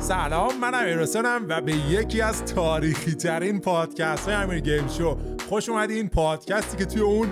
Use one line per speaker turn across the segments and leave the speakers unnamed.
سلام من ایرسنم و به یکی از تاریخی ترین پادکست های امیر گیم شو خوش اومدین این پادکستی که توی اون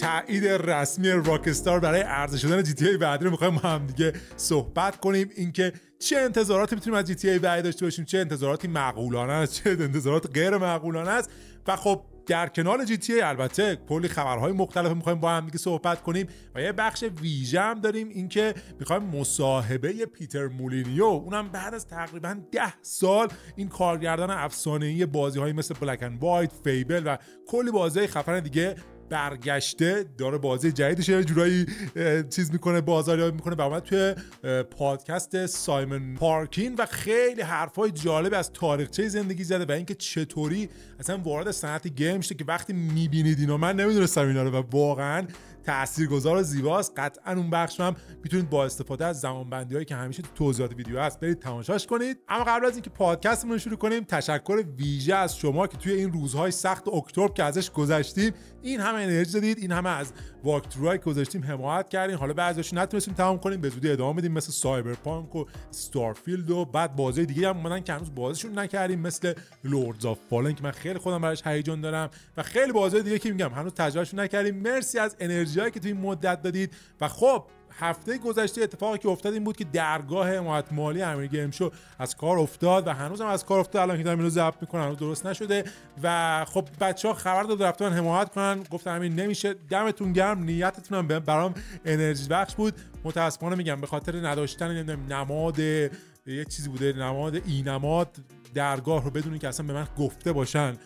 تایید رسمی راکستار برای عرضه شدن جی تی ای بعدی رو میخوایم هم دیگه صحبت کنیم اینکه چه انتظاراتی میتونیم از جی تی ای بعدی داشته باشیم چه انتظاراتی معقولانه است چه انتظارات غیر معقولانه است و خب در کنار جی تی البته کلی خبرهای مختلف میخوایم با هم دیگه صحبت کنیم و یه بخش ویژه هم داریم اینکه میخوایم مصاحبه پیتر مولینیو اونم بعد از تقریبا ده سال این کارگردان ای بازی های مثل بلک اند وایت فیبل و کلی بازی خفن دیگه برگشته داره بازی جدیدش یه جورایی چیز میکنه بازاریابی میکنه و اومد توی پادکست سایمن پارکین و خیلی حرفای جالب از تاریخچه زندگی زده و اینکه چطوری اصلا وارد صنعت گیم شده که وقتی میبینید اینا من نمیدونستم اینا رو و واقعا تاثیرگذار و زیباست قطعا اون بخش هم میتونید با استفاده از بندی هایی که همیشه تو توضیحات ویدیو هست برید تماشاش کنید اما قبل از اینکه پادکستمون رو شروع کنیم تشکر ویژه از شما که توی این روزهای سخت اکتبر که ازش گذشتیم این همه انرژی دادید این همه از که گذاشتیم حمایت کردین حالا بعضیش نتونستیم تمام کنیم به زودی ادامه بدیم مثل سایبرپانک و استارفیلد و بعد بازی دیگه هم اومدن که هنوز بازیشون نکردیم مثل لوردز آف فالن که من خیلی خودم براش هیجان دارم و خیلی بازی دیگه که میگم هنوز تجربهشون نکردیم مرسی از انرژی نتیجه‌ای که توی این مدت دادید و خب هفته گذشته اتفاقی که افتاد این بود که درگاه حمایت مالی امیر گیمشو از کار افتاد و هنوز هم از کار افتاد الان که دارم اینو ضبط میکنم هنوز درست نشده و خب بچه ها خبر داد رفتن حمایت کنن گفتم همین نمیشه دمتون گرم نیتتون هم برام انرژی بخش بود متاسفانه میگم به خاطر نداشتن نماد یه چیزی بوده نماد اینماد درگاه رو بدونی که اصلا به من گفته باشن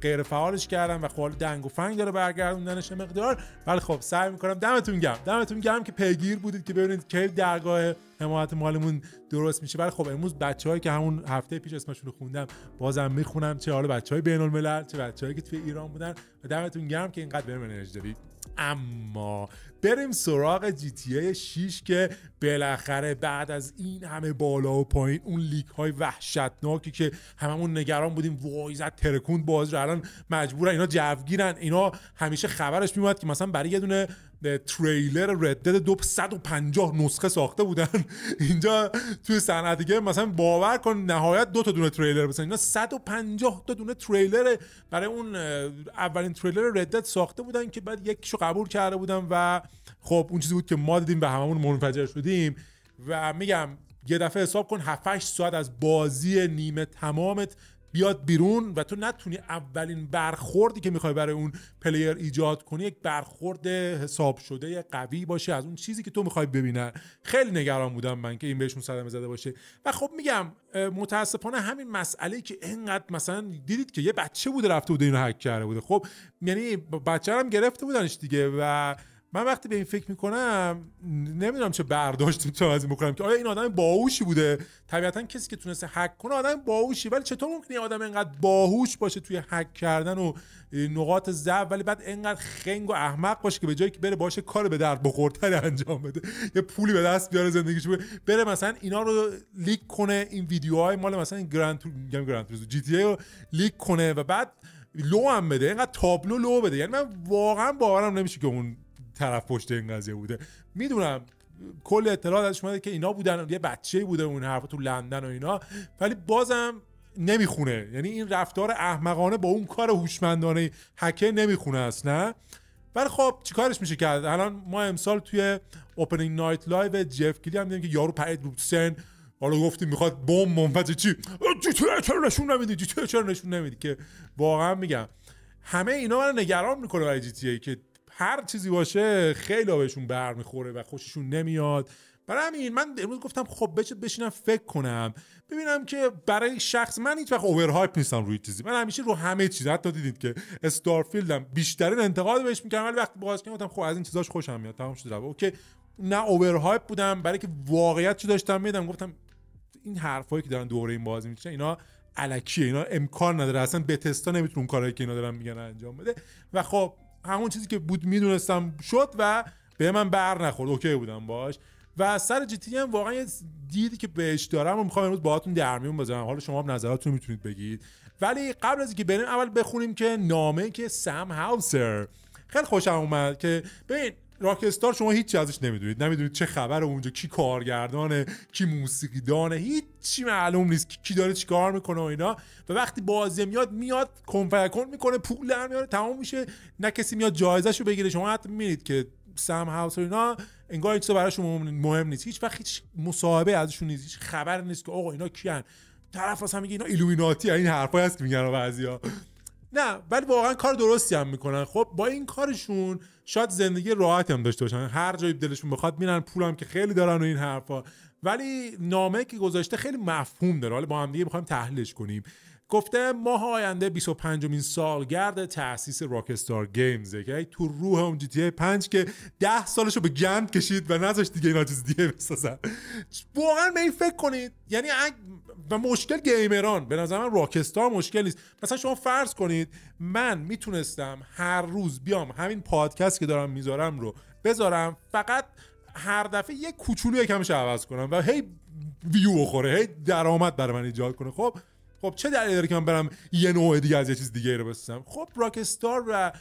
غیر فعالش کردم و خال خب دنگ و فنگ داره برگردوندنش مقدار ولی خب سعی میکنم دمتون گرم دمتون گرم که پیگیر بودید که ببینید کی درگاه حمایت مالمون درست میشه ولی خب امروز بچههایی که همون هفته پیش اسمشون رو خوندم بازم میخونم چه حالا بچهای بین الملل چه بچههایی که توی ایران بودن و دمتون گرم که اینقدر بهم انرژی دادید اما بریم سراغ جی تی 6 که بالاخره بعد از این همه بالا و پایین اون لیک های وحشتناکی که هممون نگران بودیم وای زد ترکوند باز رو الان مجبورن اینا جوگیرن اینا همیشه خبرش میومد که مثلا برای یه دونه تریلر رد دد نسخه ساخته بودن اینجا توی صنعت گیم مثلا باور کن نهایت دو تا دونه تریلر بسن اینا 150 تا دونه تریلر برای اون اولین تریلر رد ساخته بودن که بعد یکیشو قبول کرده بودن و خب اون چیزی بود که ما دیدیم به همون منفجر شدیم و میگم یه دفعه حساب کن 7 8 ساعت از بازی نیمه تمامت بیاد بیرون و تو نتونی اولین برخوردی که میخوای برای اون پلیر ایجاد کنی یک برخورد حساب شده قوی باشه از اون چیزی که تو میخوای ببینن خیلی نگران بودم من که این بهشون صدمه زده باشه و خب میگم متاسفانه همین مسئله که انقدر مثلا دیدید که یه بچه بوده رفته بوده اینو هک کرده بوده خب یعنی بچه هم گرفته بودنش دیگه و من وقتی به این فکر میکنم نمیدونم چه برداشت میتونم از این بکنم که آیا این آدم باهوشی بوده طبیعتا کسی که تونسته هک کنه آدم باهوشی ولی چطور ممکنه آدم اینقدر باهوش باشه توی حک کردن و نقاط ضعف ولی بعد اینقدر خنگ و احمق باشه که به جایی که بره باشه کار به درد بخورتر انجام بده یه پولی به دست بیاره زندگیش بره, بره مثلا اینا رو لیک کنه این ویدیوهای مال مثلا گرند تو... گرند رو لیک کنه و بعد لو هم بده اینقدر تابلو لو بده یعنی من واقعا باورم نمیشه که اون طرف پشت این قضیه بوده میدونم کل اطلاعات ازش اومده که اینا بودن یه بچه بوده اون حرفا تو لندن و اینا ولی بازم نمیخونه یعنی این رفتار احمقانه با اون کار هوشمندانه هکه نمیخونه نه ولی خب چیکارش میشه کرد الان ما امسال توی اوپنینگ نایت لایو جف کلی هم دیدیم که یارو پرید رو سن حالا گفتیم میخواد بم منفجر چی چرا نشون نمیدی چرا نشون نمیدی که واقعا میگم همه اینا من نگران میکنه برای جی تی ای که هر چیزی باشه خیلی بهشون برمیخوره و خوششون نمیاد برای همین من امروز گفتم خب بچت بشینم فکر کنم ببینم که برای شخص من هیچ وقت هایپ نیستم روی چیزی من همیشه رو همه چیز حتی دیدید که استارفیلدم بیشترین انتقاد بهش میکردم ولی وقتی باز کردم خب از این چیزاش خوشم میاد تمام شد رو. اوکی نه هایپ بودم برای که واقعیت چی داشتم میدم گفتم این حرفایی که دارن دوره این بازی میشه اینا الکیه اینا امکان نداره اصلا بتستا نمیتونن اون کارهایی که اینا دارن میگن انجام بده و خب همون چیزی که بود میدونستم شد و به من بر نخورد اوکی بودم باش و سر جی هم واقعا یه دیدی که بهش دارم و میخوام امروز باهاتون در میون بذارم حالا شما هم نظراتتون میتونید بگید ولی قبل از اینکه بریم اول بخونیم که نامه که سم هاوسر خیلی خوشم اومد که ببین راکستار شما هیچی ازش نمیدونید نمیدونید چه خبر اونجا کی کارگردانه کی موسیقیدانه هیچی معلوم نیست کی داره چی کار میکنه و اینا و وقتی بازی میاد میاد کنفرکن میکنه پول در میاره تمام میشه نه کسی میاد رو بگیره شما حتی میبینید که سم هاوس و اینا انگار برای شما مهم نیست هیچ وقت هیچ مصاحبه ازشون نیست هیچ خبر نیست که آقا اینا کیان طرف اصلا میگه اینا ایلومیناتی این حرفا هست که میگن بعضیا نه ولی واقعا کار درستی هم میکنن خب با این کارشون شاید زندگی راحت هم داشته باشن هر جایی دلشون بخواد میرن پولم که خیلی دارن و این حرفا ولی نامه که گذاشته خیلی مفهوم داره حالا با هم دیگه میخوایم تحلیلش کنیم گفته ماه آینده 25 مین سالگرد تاسیس راکستار گیمز که تو روح اون جی تی ای 5 که 10 سالشو به گند کشید و نذاشت دیگه اینا چیز دیگه بسازن واقعا به این فکر کنید یعنی و مشکل گیمران به نظر من راکستار مشکل نیست مثلا شما فرض کنید من میتونستم هر روز بیام همین پادکست که دارم میذارم رو بذارم فقط هر دفعه یه کوچولو یکمش عوض کنم و هی ویو بخوره هی درآمد برای من ایجاد کنه خب خب چه دلیلی داره که من برم یه نوع دیگه از یه چیز دیگه رو بسازم خب راکستار و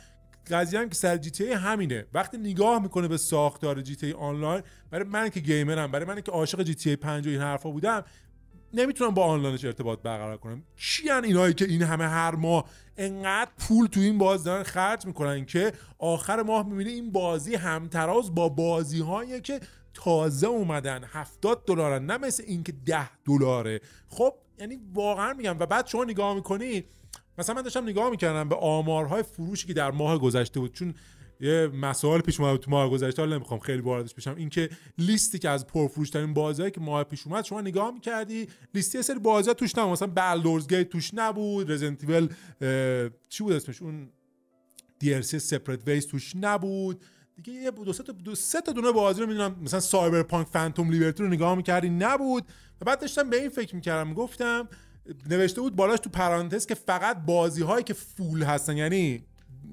قضیه هم که سر جی تی همینه وقتی نگاه میکنه به ساختار جی تی آنلاین برای من که گیمرم برای من که عاشق جی تی 5 و این حرفا بودم نمیتونم با آنلاینش ارتباط برقرار کنم اینا اینایی که این همه هر ماه انقدر پول تو این بازی دارن خرج میکنن که آخر ماه میبینه این بازی همتراز با بازی هایی که تازه اومدن 70 دلارن نه مثل اینکه 10 دلاره خب یعنی واقعا میگم و بعد شما نگاه میکنی مثلا من داشتم نگاه میکردم به آمارهای فروشی که در ماه گذشته بود چون یه مسائل پیش اومد تو ماه گذشته حالا نمیخوام خیلی واردش بشم اینکه لیستی که از ترین بازی که ماه پیش اومد شما نگاه میکردی لیستی سری بازی توش نبود مثلا بلدورز گیت توش نبود رزنتیول چی بود اسمش اون سی سپرت ویس توش نبود دیگه یه دو سه تا دو سه تا دونه بازی رو میدونم مثلا سایبرپانک فانتوم لیبرتی رو نگاه میکردی نبود بعد داشتم به این فکر میکردم گفتم نوشته بود بالاش تو پرانتز که فقط بازی هایی که فول هستن یعنی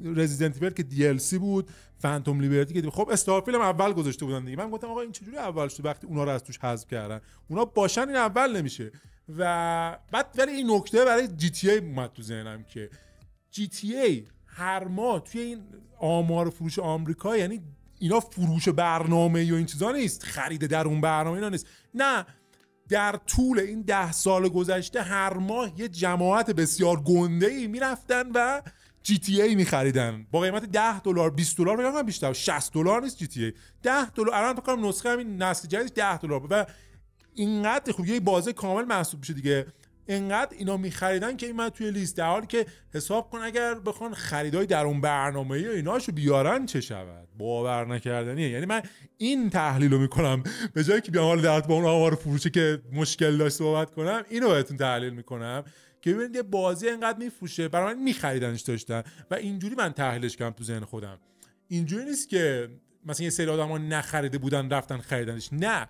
رزیدنت ایول که سی بود فانتوم لیبرتی که خب استارفیل هم اول گذاشته بودن دیگه من گفتم آقا این چجوری اول شد وقتی اونا رو از توش حذف کردن اونا باشن این اول نمیشه و بعد ولی این نکته برای جی تی ای اومد تو ذهنم که جی تی ای هر ماه توی این آمار فروش آمریکا یعنی اینا فروش برنامه یا این چیزا نیست خرید در اون برنامه اینا نیست نه در طول این ده سال گذشته هر ماه یه جماعت بسیار گنده ای میرفتن و جی تی ای خریدن با قیمت 10 دلار 20 دلار بگم من بیشتر 60 دلار نیست جی تی ای 10 دلار الان فکر کنم نسخه همین نسل جدید 10 دلار و اینقدر خوب یه بازه کامل محسوب میشه دیگه انقدر اینا میخریدن که این من توی لیست در حالی که حساب کن اگر بخوان خریدای در اون برنامه ای ایناشو بیارن چه شود باور نکردنیه یعنی من این تحلیل رو میکنم به جایی که بیام حال در با اون آمار فروشی که مشکل داشت صحبت کنم اینو بهتون تحلیل میکنم که ببینید یه بازی انقدر میفروشه برای من میخریدنش داشتن و اینجوری من تحلیلش کردم تو ذهن خودم اینجوری نیست که مثلا یه سری آدم نخریده بودن رفتن خریدنش نه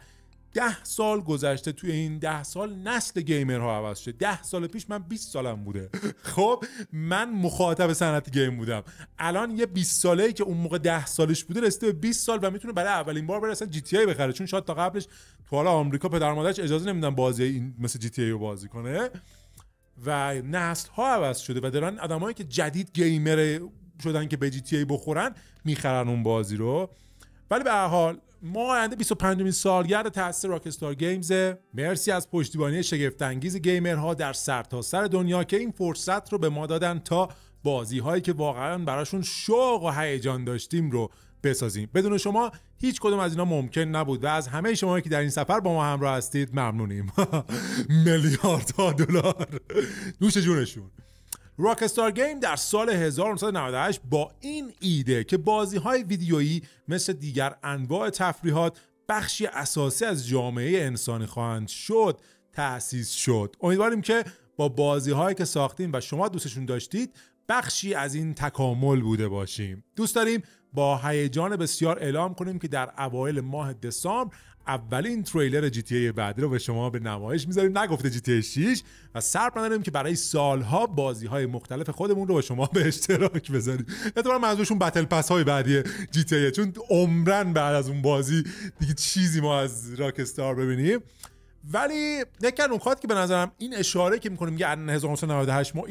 ده سال گذشته توی این ده سال نسل گیمرها عوض شده ده سال پیش من 20 سالم بوده خب من مخاطب صنعت گیم بودم الان یه 20 ساله ای که اون موقع 10 سالش بوده رسیده به 20 سال و میتونه برای اولین بار بره اصلا جی بخره چون شاید تا قبلش تو حالا آمریکا پدر مادرش اجازه نمیدن بازی این مثل جی رو بازی کنه و نسل ها عوض شده و دارن آدمایی که جدید گیمر شدن که به جی بخورن میخرن اون بازی رو ولی به حال ما آینده 25 سالگرد تاسیس راکستار گیمز مرسی از پشتیبانی شگفت انگیز گیمرها در سرتاسر سر دنیا که این فرصت رو به ما دادن تا بازی هایی که واقعا براشون شوق و هیجان داشتیم رو بسازیم بدون شما هیچ کدوم از اینا ممکن نبود و از همه شما که در این سفر با ما همراه هستید ممنونیم میلیاردها دلار دوش جونشون راکستار گیم در سال 1998 با این ایده که بازی های ویدیویی مثل دیگر انواع تفریحات بخشی اساسی از جامعه انسانی خواهند شد تأسیس شد امیدواریم که با بازی هایی که ساختیم و شما دوستشون داشتید بخشی از این تکامل بوده باشیم دوست داریم با هیجان بسیار اعلام کنیم که در اوایل ماه دسامبر اولین تریلر جی تی بعدی رو به شما به نمایش میذاریم نگفته جی تی 6 و سر که برای سالها بازی های مختلف خودمون رو به شما به اشتراک بذاریم اعتبار منظورشون بتل پس های بعدی جی تی چون عمرن بعد از اون بازی دیگه چیزی ما از راکستار ببینیم ولی یک از که به نظرم این اشاره که میکنیم میگه 1998 ما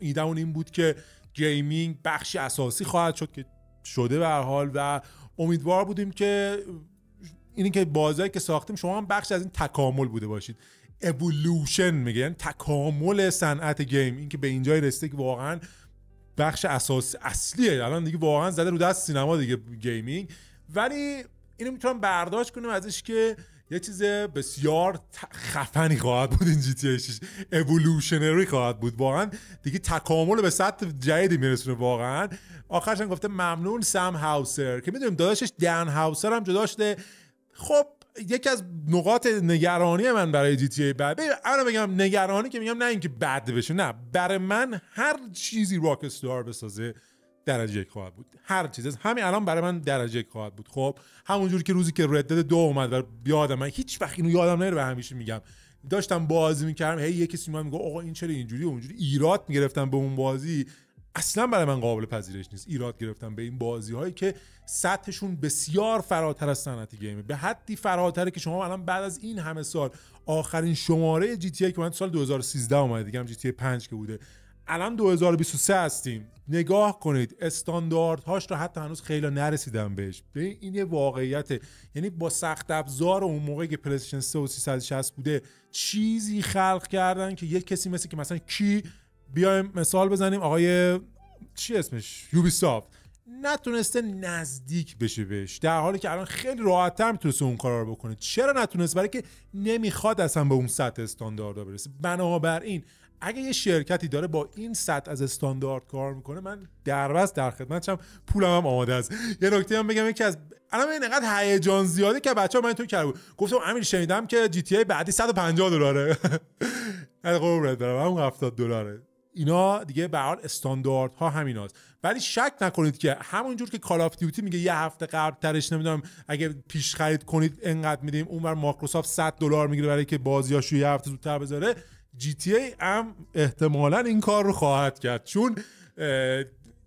ایده اون این بود که گیمینگ بخشی اساسی خواهد شد که شده به حال و امیدوار بودیم که این که بازی که ساختیم شما هم بخش از این تکامل بوده باشید اِوولوشن میگه یعنی تکامل صنعت گیم این که به اینجای رسیده که واقعا بخش اساس اصلیه الان دیگه واقعا زده رو دست سینما دیگه گیمینگ ولی اینو میتونم برداشت کنم ازش که یه چیز بسیار خفنی خواهد بود این جی تی خواهد بود واقعا دیگه تکامل به سطح جدیدی میرسونه واقعا آخرش هم گفته ممنون سم هاوسر که میدونیم داداشش دن هاوسر هم جدا شده خب یکی از نقاط نگرانی من برای جی تی ای بعد الان بگم نگرانی که میگم نه اینکه بد بشه نه برای من هر چیزی راکستار بسازه درجه یک خواهد بود هر چیز همین الان برای من درجه یک خواهد بود خب همونجوری که روزی که ردد دو اومد و یادم من هیچ وقت اینو یادم نره به همیشه میگم داشتم بازی میکردم هی یکی سیما میگه آقا این چرا اینجوری اونجوری ایراد میگرفتم به اون بازی اصلا برای من قابل پذیرش نیست ایراد گرفتم به این بازی هایی که سطحشون بسیار فراتر از صنعت گیمه به حدی فراتره که شما الان بعد از این همه سال آخرین شماره جی تی که من سال 2013 اومده دیگه هم جی تی 5 که بوده الان 2023 هستیم نگاه کنید استانداردهاش رو حتی هنوز خیلی نرسیدم بهش این یه واقعیت. یعنی با سخت ابزار اون موقعی که پلیسیشن 3 و 360 بوده چیزی خلق کردن که یک کسی مثل که مثلا کی بیایم مثال بزنیم آقای چی اسمش سافت نتونسته نزدیک بشه بهش در حالی که الان خیلی راحتتر میتونسته اون کار رو بکنه چرا نتونست برای که نمیخواد اصلا به اون سطح استاندارد برسه بنابراین اگه یه شرکتی داره با این سطح از استاندارد کار میکنه من دربست در خدمتشم پولم هم آماده است یه نکته هم بگم یکی از الان این انقدر هیجان زیاده که بچه‌ها من تو کرده گفتم امیر شنیدم که جی تی ای بعدی 150 دلاره قربونت برم همون 70 دلاره اینا دیگه به حال همین همیناست ولی شک نکنید که همونجور که کال دیوتی میگه یه هفته قبل ترش نمیدونم اگه پیش خرید کنید انقدر میدیم اونور مایکروسافت 100 دلار میگیره برای که بازیاشو یه هفته زودتر بذاره جی تی ای هم احتمالا این کار رو خواهد کرد چون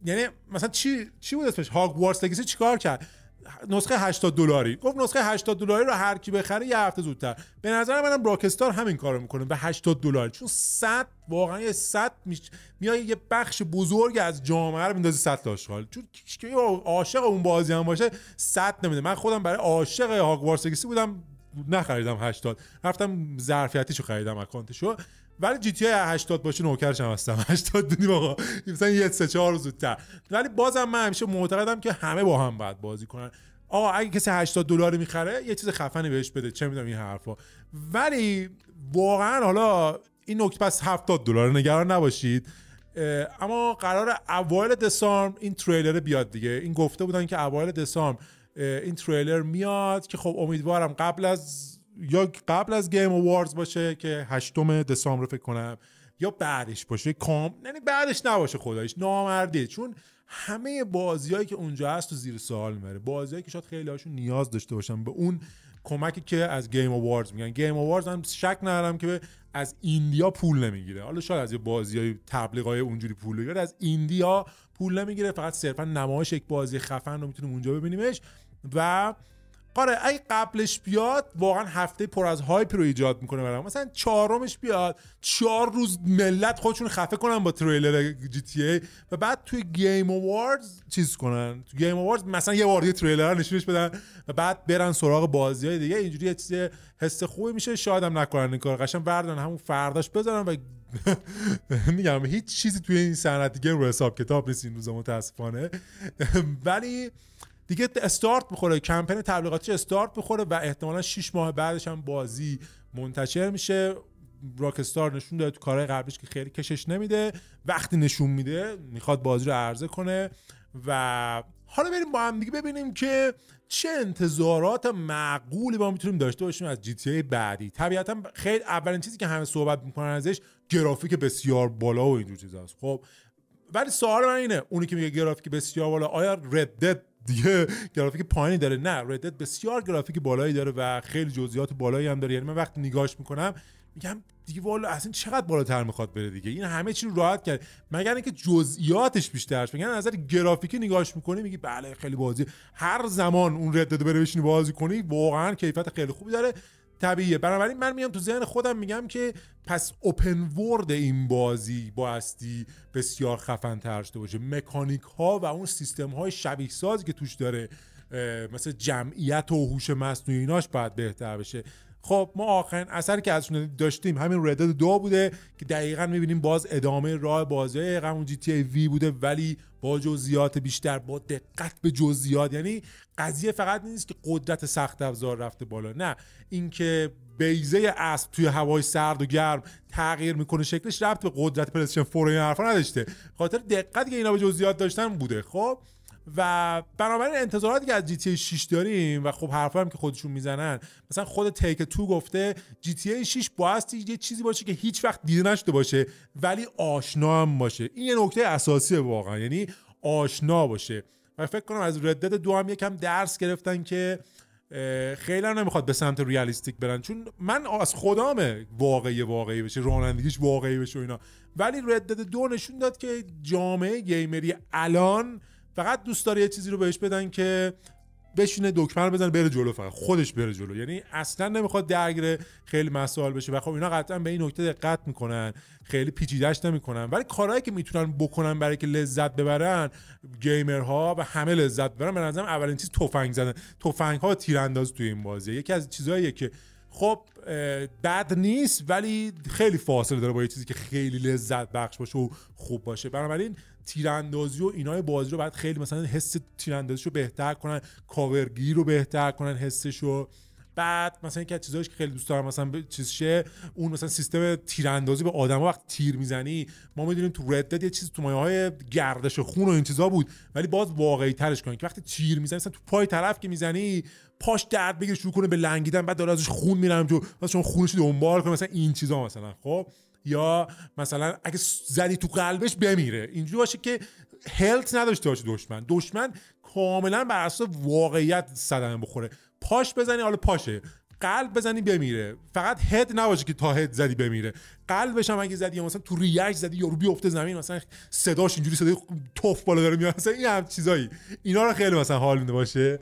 یعنی مثلا چی چی بود اسمش هاگوارتس لگسی چیکار کرد نسخه 80 دلاری گفت نسخه 80 دلاری رو هر کی بخره یه هفته زودتر به نظر منم راکستار همین کارو میکنه به 80 دلار چون 100 واقعا یه 100 میای یه بخش بزرگ از جامعه رو میندازی 100 آشغال چون که عاشق اون بازی هم باشه 100 نمیده من خودم برای عاشق هاگوارتس بودم نخریدم 80 رفتم ظرفیتیشو خریدم اکانتشو ولی جی تی 80 باشه نوکرش هم هستم 80 دونی آقا مثلا یه سه چهار زودتر ولی بازم من همیشه معتقدم که همه با هم باید بازی کنن آقا اگه کسی 80 دلار میخره یه چیز خفنی بهش بده چه میدونم این حرفا ولی واقعا حالا این نکته پس 70 دلار نگران نباشید اما قرار اوایل دسامبر این تریلر بیاد دیگه این گفته بودن که اوایل دسامبر این تریلر میاد که خب امیدوارم قبل از یا قبل از گیم اوارز باشه که هشتم دسامبر فکر کنم یا بعدش باشه کام یعنی بعدش نباشه خدایش نامردی چون همه بازیایی که اونجا هست تو زیر سوال میبره بازیایی که شاید خیلی هاشون نیاز داشته باشن به اون کمکی که از گیم اوارز میگن گیم اووردز هم شک ندارم که از ایندیا پول نمیگیره حالا شاید از یه بازیای تبلیغای اونجوری پول بگیره از ایندیا پول نمیگیره فقط صرفا نمایش یک بازی خفن رو میتونیم اونجا ببینیمش و آره اگه قبلش بیاد واقعا هفته پر از هایپ رو ایجاد میکنه برام مثلا چهارمش بیاد چهار روز ملت خودشون خفه کنن با تریلر جی تی ای و بعد توی گیم اواردز چیز کنن توی گیم اواردز مثلا یه بار تریلر نشونش بدن و بعد برن سراغ بازی های دیگه اینجوری یه چیز حس خوبی میشه شاید هم نکنن این کار قشنگ بردن همون فرداش بذارن و میگم هیچ چیزی توی این صنعت گیم رو حساب کتاب نیست این روزا متاسفانه ولی دیگه استارت بخوره کمپین تبلیغاتی استارت بخوره و احتمالا 6 ماه بعدش هم بازی منتشر میشه راکستار نشون داده تو کارهای قبلش که خیلی کشش نمیده وقتی نشون میده میخواد بازی رو عرضه کنه و حالا بریم با هم دیگه ببینیم که چه انتظارات معقولی با میتونیم داشته باشیم از جی بعدی طبیعتا خیلی اولین چیزی که همه صحبت میکنن ازش گرافیک بسیار بالا و اینجور چیزاست خب ولی سوال من اینه اونی که میگه گرافیک بسیار بالا آیا دیگه گرافیک پایینی داره نه ردت بسیار گرافیک بالایی داره و خیلی جزئیات بالایی هم داره یعنی من وقتی نگاهش میکنم میگم دیگه والا اصلا چقدر بالاتر میخواد بره دیگه این همه چی رو راحت کرد مگر اینکه جزئیاتش بیشترش میگن نظر گرافیکی نگاهش میکنی میگی بله خیلی بازی هر زمان اون ردت بره بشینی بازی کنی واقعا کیفیت خیلی خوبی داره طبیعیه بنابراین من میام تو ذهن خودم میگم که پس اوپن ورد این بازی با هستی بسیار خفن تر شده باشه مکانیک ها و اون سیستم های شبیه سازی که توش داره مثل جمعیت و هوش مصنوعی ایناش باید بهتر بشه خب ما آخرین اثر که ازشون داشتیم همین رداد دو بوده که دقیقا میبینیم باز ادامه راه بازی های همون جی تی وی بوده ولی با جزئیات بیشتر با دقت به جزئیات یعنی قضیه فقط نیست که قدرت سخت افزار رفته بالا نه اینکه بیزه اسب توی هوای سرد و گرم تغییر میکنه شکلش ربط به قدرت پلیسیشن فور این نداشته خاطر دقت که اینا به جزئیات داشتن بوده خب و بنابراین انتظاراتی که از جی 6 داریم و خب حرف هم که خودشون میزنن مثلا خود تیک تو گفته جی 6 بایستی یه چیزی باشه که هیچ وقت دیده نشده باشه ولی آشنا هم باشه این یه نکته اساسی واقعا یعنی آشنا باشه و فکر کنم از ردت دو هم یکم درس گرفتن که خیلی هم نمیخواد به سمت ریالیستیک برن چون من از خدامه واقعی واقعی بشه رانندگیش واقعی بشه و اینا ولی ردت دو نشون داد که جامعه گیمری الان فقط دوست داره یه چیزی رو بهش بدن که بشینه دکمه رو بزنه بره جلو فقط خودش بره جلو یعنی اصلا نمیخواد درگیر خیلی مسائل بشه و خب اینا قطعا به این نکته دقت میکنن خیلی پیچیدش نمیکنن ولی کارهایی که میتونن بکنن برای که لذت ببرن گیمرها و همه لذت ببرن به نظرم اولین چیز تفنگ زدن تفنگ ها تیرانداز توی این بازی یکی از چیزهایی که خب بد نیست ولی خیلی فاصله داره با چیزی که خیلی لذت بخش باشه و خوب باشه بنابراین تیراندازی و اینای بازی رو بعد خیلی مثلا حس تیراندازی رو بهتر کنن کاورگی رو بهتر کنن حسش رو بعد مثلا اینکه از چیزایش که خیلی دوست دارم مثلا چیز شه اون مثلا سیستم تیراندازی به آدم وقت تیر میزنی ما میدونیم تو ردت یه چیز تو مایه های گردش خون و این چیزا بود ولی باز واقعی ترش کنن که وقتی تیر میزنی مثلا تو پای طرف که میزنی پاش درد بگیره شروع کنه به لنگیدن بعد داره ازش خون میرم تو مثلا خونش دنبال مثلا این چیزا مثلا خب یا مثلا اگه زدی تو قلبش بمیره اینجوری باشه که هلت نداشته باشه دشمن دشمن کاملا بر اساس واقعیت صدمه بخوره پاش بزنی حالا پاشه قلب بزنی بمیره فقط هد نباشه که تا هد زدی بمیره قلبش هم اگه زدی یا مثلا تو ریش زدی یارو بیفته زمین مثلا صداش اینجوری صدای توف بالا داره میاد مثلا این هم چیزایی اینا رو خیلی مثلا حال میده باشه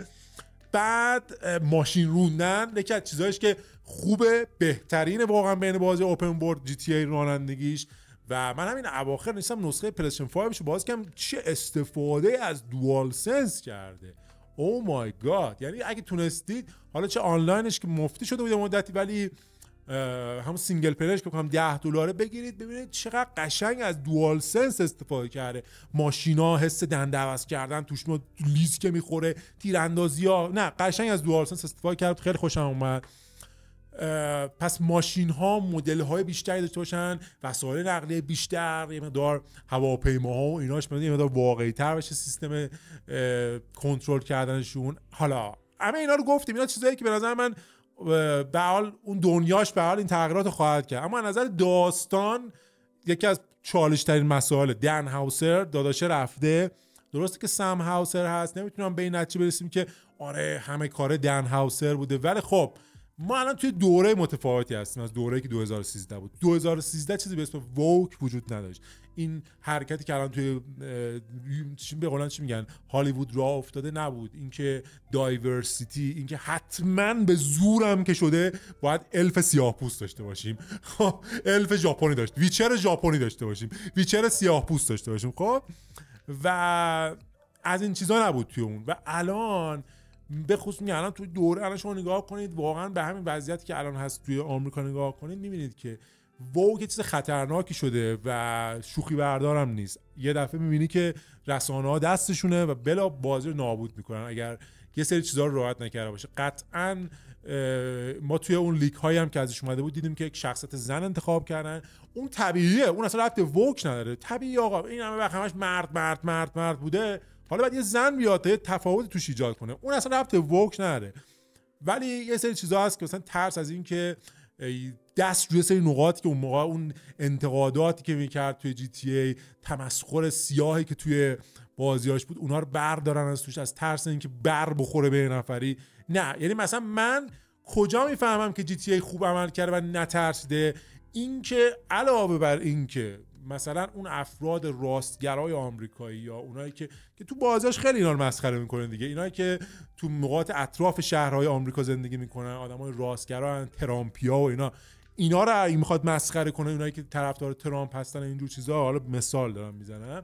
بعد ماشین روندن یکی از چیزایش که خوبه بهترین واقعا بین بازی اوپن بورد جی تی ای رانندگیش و من همین اواخر نیستم نسخه پلیشن 5 رو باز کم چه استفاده از دوال سنس کرده او مای گاد یعنی اگه تونستید حالا چه آنلاینش که مفتی شده بود مدتی ولی هم سینگل پلیش که هم 10 دلاره بگیرید ببینید چقدر قشنگ از دوال سنس استفاده کرده ماشینا حس دنده عوض کردن توش ما لیز که میخوره تیراندازی ها نه قشنگ از دوال سنس استفاده کرد خیلی خوشم اومد پس ماشین ها مدل های بیشتری داشته باشن وسایل نقلیه بیشتر یه مقدار هواپیماها و ایناش یه مقدار واقعی تر بشه سیستم کنترل کردنشون حالا همه اینا رو گفتیم اینا چیزایی که به نظر من به حال اون دنیاش به حال این تغییرات خواهد کرد اما از نظر داستان یکی از چالش ترین مسائل دن هاوسر داداشه رفته درسته که سم هاوسر هست نمیتونم به این نتیجه برسیم که آره همه کار دن هاوسر بوده ولی خب ما الان توی دوره متفاوتی هستیم از دوره که 2013 بود 2013 چیزی به اسم ووک وجود نداشت این حرکتی که الان توی چی به قولن چی میگن هالیوود را افتاده نبود اینکه دایورسیتی اینکه حتما به زورم که شده باید الف سیاه پوست داشته باشیم خب الف ژاپنی داشت ویچر ژاپنی داشته باشیم ویچر سیاه پوست داشته باشیم خب و از این چیزا نبود توی اون و الان به خصوص الان توی دوره الان شما نگاه کنید واقعا به همین وضعیتی که الان هست توی آمریکا نگاه کنید میبینید که وو یه چیز خطرناکی شده و شوخی بردارم نیست یه دفعه میبینی که رسانه ها دستشونه و بلا بازی رو نابود میکنن اگر یه سری چیزها رو راحت نکرده باشه قطعا ما توی اون لیک هایی هم که ازش اومده بود دیدیم که یک شخصت زن انتخاب کردن اون طبیعیه اون اصلا ووک نداره طبیعی آقا این همه وقت همش مرد مرد مرد مرد بوده حالا بعد یه زن بیاد یه تفاوت توش ایجاد کنه اون اصلا رابطه ووک نره ولی یه سری چیزا هست که مثلا ترس از که دست روی سری نقاط که اون موقع اون انتقاداتی که میکرد توی جی تی ای تمسخر سیاهی که توی بازیاش بود اونها رو بردارن از توش از ترس اینکه بر بخوره به نفری نه یعنی مثلا من کجا میفهمم که جی تی ای خوب عمل کرده و نترسیده اینکه علاوه بر اینکه مثلا اون افراد راستگرای آمریکایی یا اونایی که که تو بازاش خیلی اینا رو مسخره میکنن دیگه اینایی که تو نقاط اطراف شهرهای آمریکا زندگی میکنن آدمای راستگرا ترامپیا و اینا اینا رو ای میخواد مسخره کنه اونایی که طرفدار ترامپ هستن اینجور چیزا حالا مثال دارم میزنم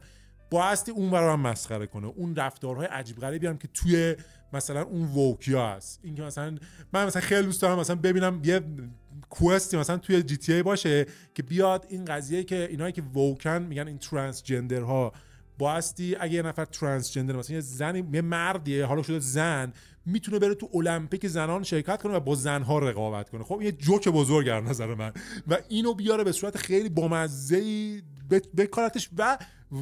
بایستی اون هم مسخره کنه اون رفتارهای عجیب غریبی هم که توی مثلا اون ووکیا هست این که مثلا من مثلا خیلی دوست دارم مثلا ببینم یه کوستی مثلا توی جی تی ای باشه که بیاد این قضیه که اینایی که ووکن میگن این جندر ها باستی اگه یه نفر ترانس جندر مثلا یه زن یه مردیه حالا شده زن میتونه بره تو المپیک زنان شرکت کنه و با زنها رقابت کنه خب یه جوک بزرگ از نظر من و اینو بیاره به صورت خیلی بامزه ای بکارتش و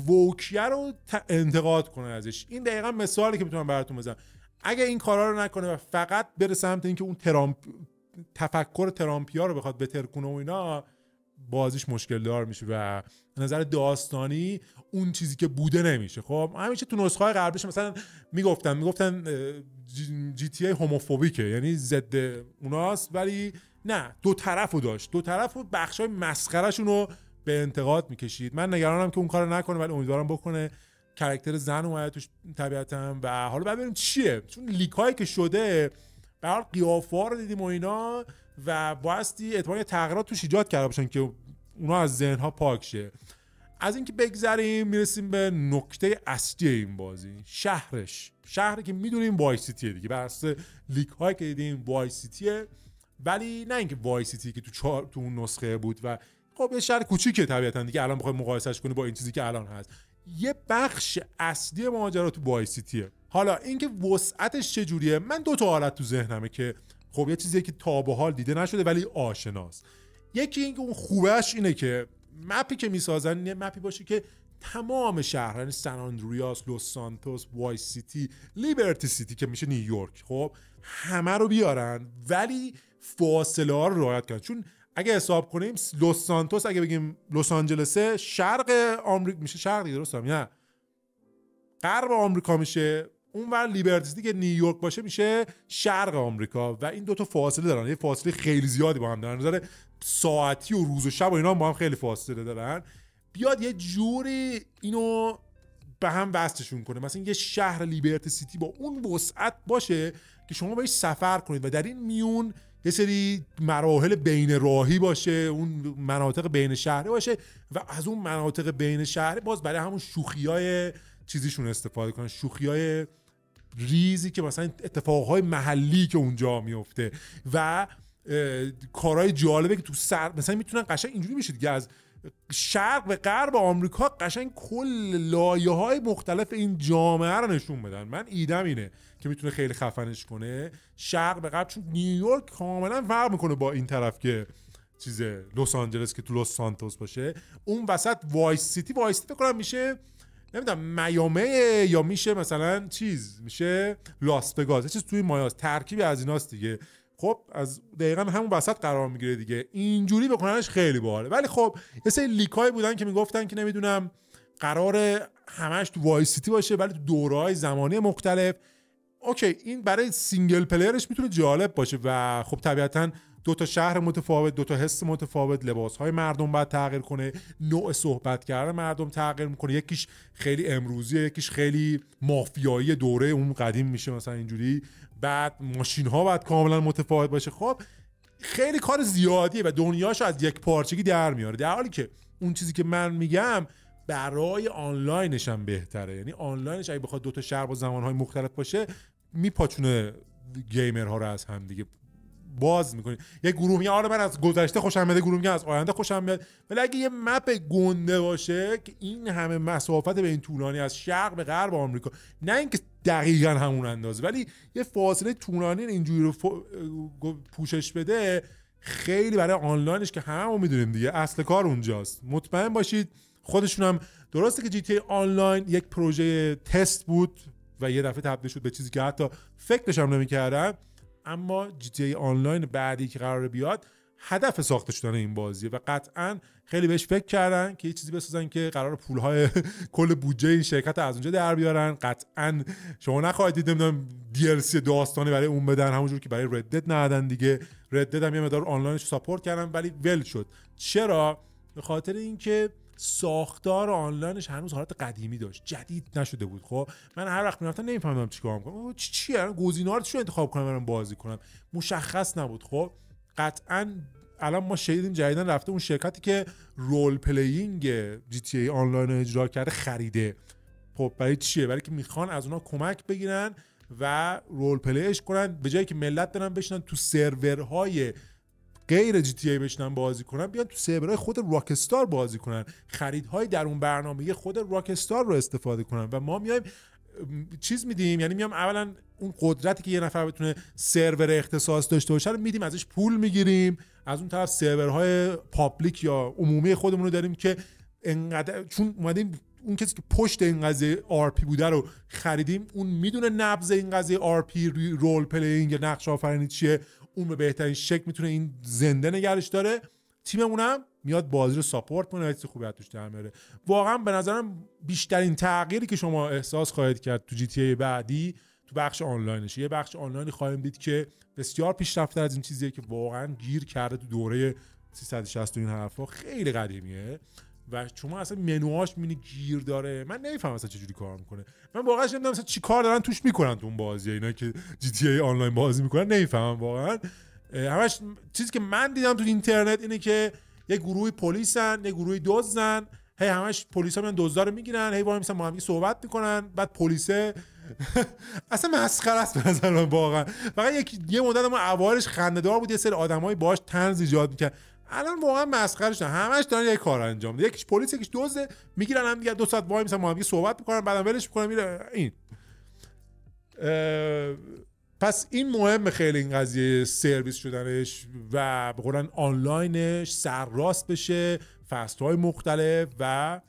ووکیه رو انتقاد کنه ازش این دقیقا مثالی که میتونم براتون بزنم اگه این کارا رو نکنه و فقط بره سمت اینکه اون ترامپ تفکر ترامپیا رو بخواد بترکونه و اینا بازیش مشکل دار میشه و نظر داستانی اون چیزی که بوده نمیشه خب همیشه تو نسخه های قبلش مثلا میگفتن میگفتن جی تی هوموفوبیکه یعنی ضد اوناست ولی نه دو طرفو داشت دو طرف و بخشای مسخرهشون رو به انتقاد میکشید من نگرانم که اون کارو نکنه ولی امیدوارم بکنه کرکتر زن اومده توش طبیعتا و حالا بعد ببینیم چیه چون لیکایی که شده به حال رو دیدیم و اینا و بایستی اعتماد تغییرات توش ایجاد کرده باشن که اونا از ذهن ها پاک شه از اینکه بگذریم میرسیم به نکته اصلی این بازی شهرش شهری که میدونیم وای سیتیه دیگه بر لیک هایی که دیدیم وای سیتیه ولی نه اینکه وای سیتی که تو تو اون نسخه بود و خب یه شهر کوچیکه طبیعتا دیگه الان بخوای مقایسهش کنی با این چیزی که الان هست یه بخش اصلی ماجرا تو سیتیه حالا اینکه وسعتش چجوریه من دو تا حالت تو ذهنمه که خب یه چیزی که تا به حال دیده نشده ولی آشناست یکی اینکه اون خوبش اینه که مپی که میسازن یه مپی باشه که تمام شهر یعنی سان آندریاس، لس سانتوس، وای سیتی، لیبرتی سیتی که میشه نیویورک خب همه رو بیارن ولی فاصله ها رو رعایت کنن چون اگه حساب کنیم لس سانتوس اگه بگیم لس آنجلس شرق آمریکا میشه شرق دیگه نه غرب آمریکا میشه اونور لیبرتی که نیویورک باشه میشه شرق آمریکا و این دوتا فاصله دارن یه فاصله خیلی زیادی با هم دارن نظر ساعتی و روز و شب و اینا با هم خیلی فاصله دارن بیاد یه جوری اینو به هم وصلشون کنه مثلا یه شهر لیبرتی سیتی با اون وسعت باشه که شما بهش سفر کنید و در این میون یه سری مراحل بین راهی باشه اون مناطق بین شهره باشه و از اون مناطق بین شهره باز برای همون شوخی های چیزیشون استفاده کنن شوخی های ریزی که مثلا اتفاقهای محلی که اونجا میفته و کارهای جالبه که تو سر مثلا میتونن قشنگ اینجوری بشه دیگه از شرق به غرب آمریکا قشنگ کل لایه های مختلف این جامعه رو نشون بدن من ایدم اینه که میتونه خیلی خفنش کنه شرق به غرب چون نیویورک کاملا فرق میکنه با این طرف که چیز لس آنجلس که تو لس سانتوس باشه اون وسط وایس سیتی وایس سیتی بکنم میشه نمیدونم میامه یا میشه مثلا چیز میشه لاس وگاس چیز توی مایاس ترکیبی از ایناست دیگه خب از دقیقا همون وسط قرار میگیره دیگه اینجوری بکننش خیلی باحاله ولی خب یه سری لیکای بودن که میگفتن که نمیدونم قرار همش تو وایس سیتی باشه ولی تو دوره های زمانی مختلف اوکی این برای سینگل پلیرش میتونه جالب باشه و خب طبیعتا دو تا شهر متفاوت دو تا حس متفاوت لباس های مردم باید تغییر کنه نوع صحبت کردن مردم تغییر میکنه یکیش خیلی امروزیه یکیش خیلی مافیایی دوره اون قدیم میشه مثلا اینجوری بعد ماشین ها باید کاملا متفاوت باشه خب خیلی کار زیادیه و دنیاش از یک پارچگی در میاره در حالی که اون چیزی که من میگم برای آنلاینش هم بهتره یعنی آنلاینش اگه بخواد دو تا شهر با زمانهای مختلف باشه میپاچونه گیمرها رو از هم دیگه باز میکنی یه گروه میگه آره من از گذشته خوشم میاد گروه میگه از آینده خوشم میاد ولی اگه یه مپ گنده باشه که این همه مسافت به این طولانی از شرق به غرب آمریکا نه اینکه دقیقا همون اندازه ولی یه فاصله طولانی اینجوری رو پوشش بده خیلی برای آنلاینش که همه میدونیم دیگه اصل کار اونجاست مطمئن باشید خودشون هم درسته که جی آنلاین یک پروژه تست بود و یه دفعه تبدیل شد به چیزی که حتی فکرش هم اما جی آنلاین بعدی که قرار بیاد هدف ساخته شدن این بازیه و قطعا خیلی بهش فکر کردن که یه چیزی بسازن که قرار پولهای کل بودجه این شرکت از اونجا در بیارن قطعا شما نخواهید دید نمیدونم DLC داستانی برای اون بدن همونجور که برای ردت نهدن دیگه ردت هم یه مدار آنلاینش ساپورت کردن ولی ول شد چرا به خاطر اینکه ساختار آنلاینش هنوز حالت قدیمی داشت جدید نشده بود خب من هر وقت میرفتم نمیفهمیدم چیکار کنم چی چی الان رو انتخاب کنم برم بازی کنم مشخص نبود خب قطعا الان ما شدیدیم جدیدا رفته اون شرکتی که رول پلیینگ جی تی ای آنلاین رو اجرا کرده خریده خب برای چیه برای که میخوان از اونا کمک بگیرن و رول پلیش کنن به جایی که ملت دارن بشنن تو سرورهای غیر جی تی ای بشنن بازی کنن بیان تو سرورهای خود راکستار بازی کنن خریدهای در اون برنامه خود راکستار رو استفاده کنن و ما میایم چیز میدیم یعنی میام اولا اون قدرتی که یه نفر بتونه سرور اختصاص داشته باشه رو میدیم ازش پول میگیریم از اون طرف سرورهای پابلیک یا عمومی خودمون رو داریم که انقدر چون اومدیم اون کسی که پشت این قضیه آرپی بوده رو خریدیم اون میدونه نبض این قضیه آرپی رول پلینگ نقش آفرینی چیه اون به بهترین شکل میتونه این زنده نگرش داره تیممونم میاد بازی رو ساپورت کنه و خوبی توش در واقعا به نظرم بیشترین تغییری که شما احساس خواهید کرد تو جی بعدی تو بخش آنلاینش یه بخش آنلاینی خواهیم دید که بسیار پیشرفته از این چیزیه که واقعا گیر کرده تو دوره 360 و این حرفا خیلی قدیمیه و شما اصلا منوهاش مینی گیر داره من نمیفهمم اصلا چجوری کار میکنه من واقعا نمیدونم اصلا چی کار دارن توش میکنن تو اون بازی اینا که جی تی ای آنلاین بازی میکنن نمیفهمم واقعا همش چیزی که من دیدم تو اینترنت اینه که یه گروه پلیسن یه گروه دزدن هی همش پلیسا میان دزدا رو میگیرن هی با هم با هم صحبت میکنن بعد پلیس اصلا مسخره است به نظر واقعا فقط یک یه مدت اون اوایلش خنده‌دار بود یه سری آدمای باهاش طنز ایجاد میکرد الان واقعا مسخره نه همش دارن یه کار انجام یکیش پلیس یکیش دوز میگیرن هم دیگه دو ساعت وای میسن ما صحبت میکنن بعدم ولش میکنن میره این پس این مهمه خیلی این قضیه سرویس شدنش و به آنلاینش سر راست بشه فست های مختلف و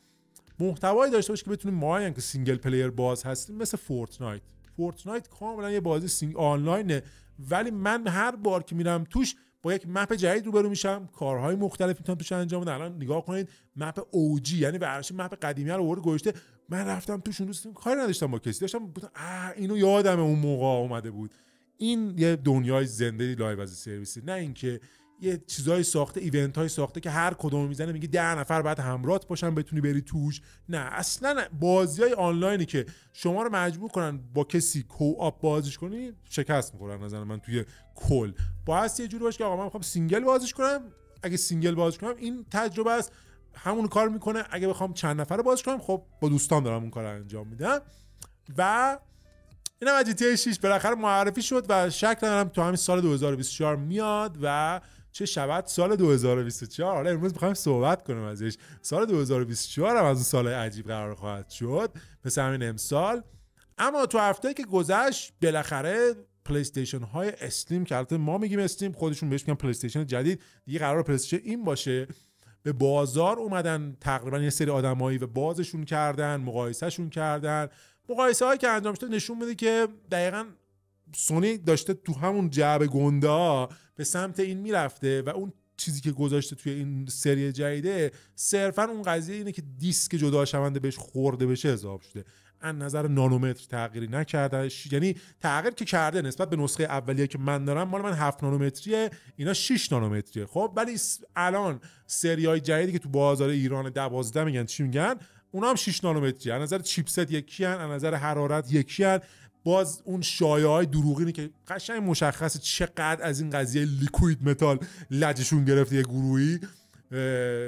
محتوایی داشته باشه که بتونیم ما یعنی که سینگل پلیر باز هستیم مثل فورتنایت فورتنایت کاملا یه بازی سینگ آنلاینه ولی من هر بار که میرم توش با یک مپ جدید روبرو میشم کارهای مختلف میتونم توش انجام بدم الان نگاه کنید مپ اوجی یعنی ورش مپ قدیمی رو آورد گوشته من رفتم توش اون روز کاری نداشتم با کسی داشتم بودم اینو یادم اون موقع اومده بود این یه دنیای زنده لایو از سرویسی نه اینکه یه چیزای ساخته ایونت های ساخته که هر کدوم میزنه میگه ده نفر بعد همرات باشن بتونی بری توش نه اصلا بازی های آنلاینی که شما رو مجبور کنن با کسی کوآپ بازیش کنی شکست میخورن نظر من توی کل باید یه جوری باشه که آقا من میخوام سینگل بازیش کنم اگه سینگل بازیش کنم این تجربه است همون کار میکنه اگه بخوام چند نفر بازیش کنم خب با دوستان دارم اون کار انجام میدم و این هم 6 بالاخره معرفی شد و شک ندارم تو همین سال 2024 میاد و چه شود سال 2024 حالا امروز میخوایم صحبت کنیم ازش سال 2024 هم از اون سال عجیب قرار خواهد شد مثل همین امسال اما تو هفته که گذشت بالاخره پلیستیشن های اسلیم که البته ما میگیم استیم خودشون بهش میگن پلیستیشن جدید دیگه قرار پلیستیشن این باشه به بازار اومدن تقریبا یه سری آدمایی و بازشون کردن مقایسهشون کردن مقایسه هایی که انجام شده نشون میده که دقیقا سونی داشته تو همون جعبه گنده به سمت این میرفته و اون چیزی که گذاشته توی این سری جدیده صرفا اون قضیه اینه که دیسک جدا شونده بهش خورده بشه اضاف شده از نظر نانومتر تغییری نکردش یعنی تغییر که کرده نسبت به نسخه اولیه که من دارم مال من 7 نانومتریه اینا 6 نانومتریه خب ولی الان های جدیدی که تو بازار ایران 12 میگن چی میگن اونا هم 6 نانومتریه از نظر چیپست یکی آن از نظر حرارت یکی باز اون شایه های دروغینی که قشنگ مشخصه چقدر از این قضیه لیکوید متال لجشون گرفته یه گروهی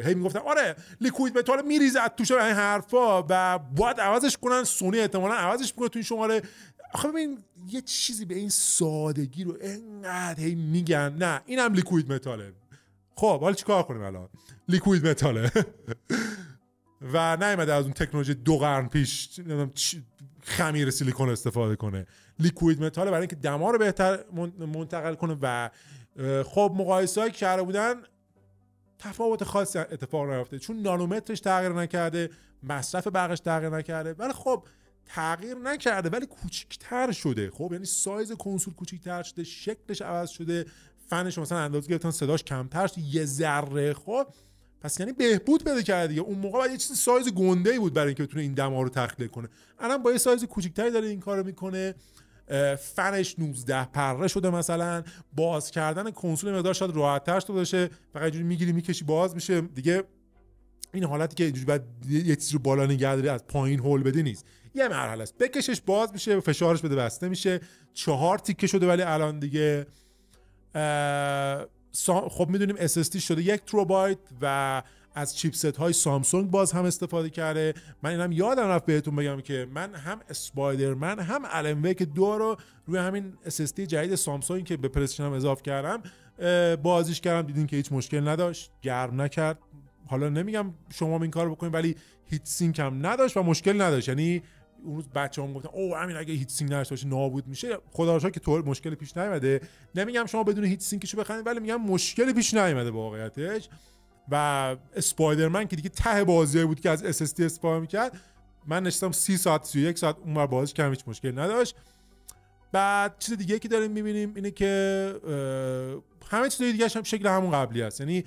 هی میگفتن آره لیکوید متال میریزه از توش این حرفا و باید عوضش کنن سونی احتمالا عوضش میکنه تو این شماره آخه ببین یه چیزی به این سادگی رو انقدر هی میگن نه اینم لیکوید متاله خب حالا چیکار کنیم الان لیکوید متاله و نیومده از اون تکنولوژی دو قرن پیش خمیر سیلیکون استفاده کنه لیکوید متال برای اینکه دما رو بهتر منتقل کنه و خب مقایسه که کرده بودن تفاوت خاصی اتفاق نیفته چون نانومترش تغییر نکرده مصرف برقش تغییر نکرده ولی خب تغییر نکرده ولی کوچکتر شده خب یعنی سایز کنسول کوچیکتر شده شکلش عوض شده فنش مثلا اندازه گرفتن صداش کمتر شده یه ذره خب پس یعنی بهبود بده کرده دیگه اون موقع باید یه چیز سایز گنده ای بود برای اینکه بتونه این دما رو تخلیه کنه الان با یه سایز کوچیکتری داره این کارو میکنه فنش 19 پره شده مثلا باز کردن کنسول مقدار شاید راحت‌تر شده باشه فقط اینجوری میگیری میکشی باز میشه دیگه این حالتی که اینجوری بعد یه چیز رو بالا نگهداری از پایین هول بده نیست یه مرحله است بکشش باز میشه فشارش بده بسته میشه چهار تیکه شده ولی الان دیگه خب میدونیم SSD شده یک تروبایت و از چیپست های سامسونگ باز هم استفاده کرده من اینم یادم رفت بهتون بگم که من هم اسپایدرمن هم وی که دو رو روی همین SSD جدید سامسونگ که به پرسشن هم اضاف کردم بازیش کردم دیدین که هیچ مشکل نداشت گرم نکرد حالا نمیگم شما این کار بکنید ولی هیت سینک هم نداشت و مشکل نداشت یعنی اون روز بچه هم گفتن او امین اگه هیت سینگ نداشته باشه نابود میشه خدا که تو مشکل پیش نیومده نمیگم شما بدون هیچ سینکشو بخرید ولی میگم مشکل پیش نیومده با واقعیتش و اسپایدرمن که دیگه ته بازی بود که از اس اس استفاده میکرد من نشستم سی ساعت 31 ساعت اونور بازیش کم هیچ مشکل نداشت بعد چیز دیگه که داریم میبینیم اینه که همه چیز دیگه هم شکل همون قبلی است یعنی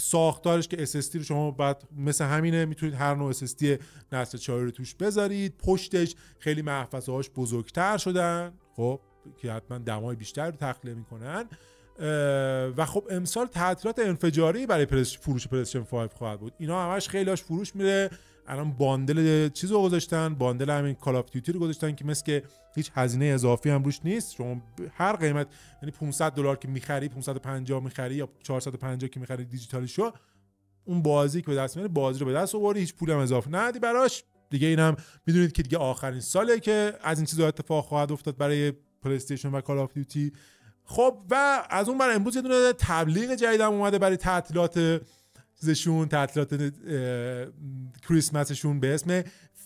ساختارش که SSD رو شما بعد مثل همینه میتونید هر نوع SSD نسل 4 رو توش بذارید پشتش خیلی محفظه هاش بزرگتر شدن خب که حتما دمای بیشتر رو تخلیه میکنن و خب امسال تعطیلات انفجاری برای فروش پرسشن 5 خواهد بود اینا همش خیلیش فروش میره الان باندل چیز رو گذاشتن باندل همین کال اف دیوتی رو گذاشتن که مثل که هیچ هزینه اضافی هم روش نیست شما هر قیمت یعنی 500 دلار که میخری 550 میخری یا 450 که میخری دیجیتالی شو اون بازی که به دست میاری بازی رو به دست آوردی هیچ پولی هم اضافه ندی براش دیگه هم میدونید که دیگه آخرین ساله که از این چیزا اتفاق خواهد افتاد برای پلی و کال اف دیوتی خب و از اون بر امروز یه دونه تبلیغ جدیدم اومده برای تعطیلات زشون تعطیلات کریسمسشون به اسم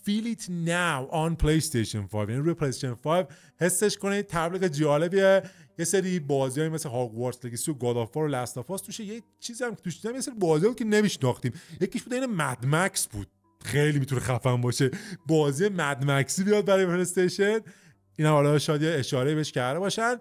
Feel ناو now پلی استیشن 5 یعنی روی پلی استیشن 5 حسش کنید تبلیغ جالبیه یه سری بازی های مثل هاگوارتس لگیسی و گاد و لست آف توشه یه چیزی هم که توش دیدم یه سری بازی که نمیشناختیم یکیش بود این مکس بود خیلی میتونه خفن باشه بازی مد مکسی بیاد برای پلی استیشن این حالا شاید اشاره بهش کرده باشن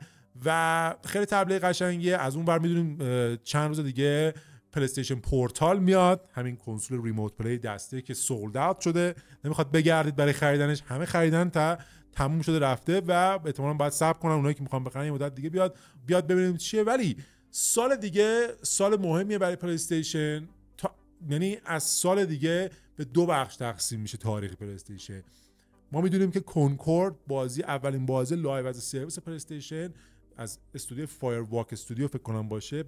و خیلی تبلیغ قشنگیه از اون بر میدونیم چند روز دیگه پلیستیشن پورتال میاد همین کنسول ریموت پلی دسته که سولد اوت شده نمیخواد بگردید برای خریدنش همه خریدن تا تموم شده رفته و احتمالاً باید صبر کنن اونایی که میخوان بخرن یه مدت دیگه بیاد بیاد ببینیم چیه ولی سال دیگه سال مهمیه برای پلیستیشن تا... یعنی از سال دیگه به دو بخش تقسیم میشه تاریخ پلیستیشن ما میدونیم که کنکورد بازی اولین بازی لایو از سرویس از استودیو فایر واک استودیو فکر کنم باشه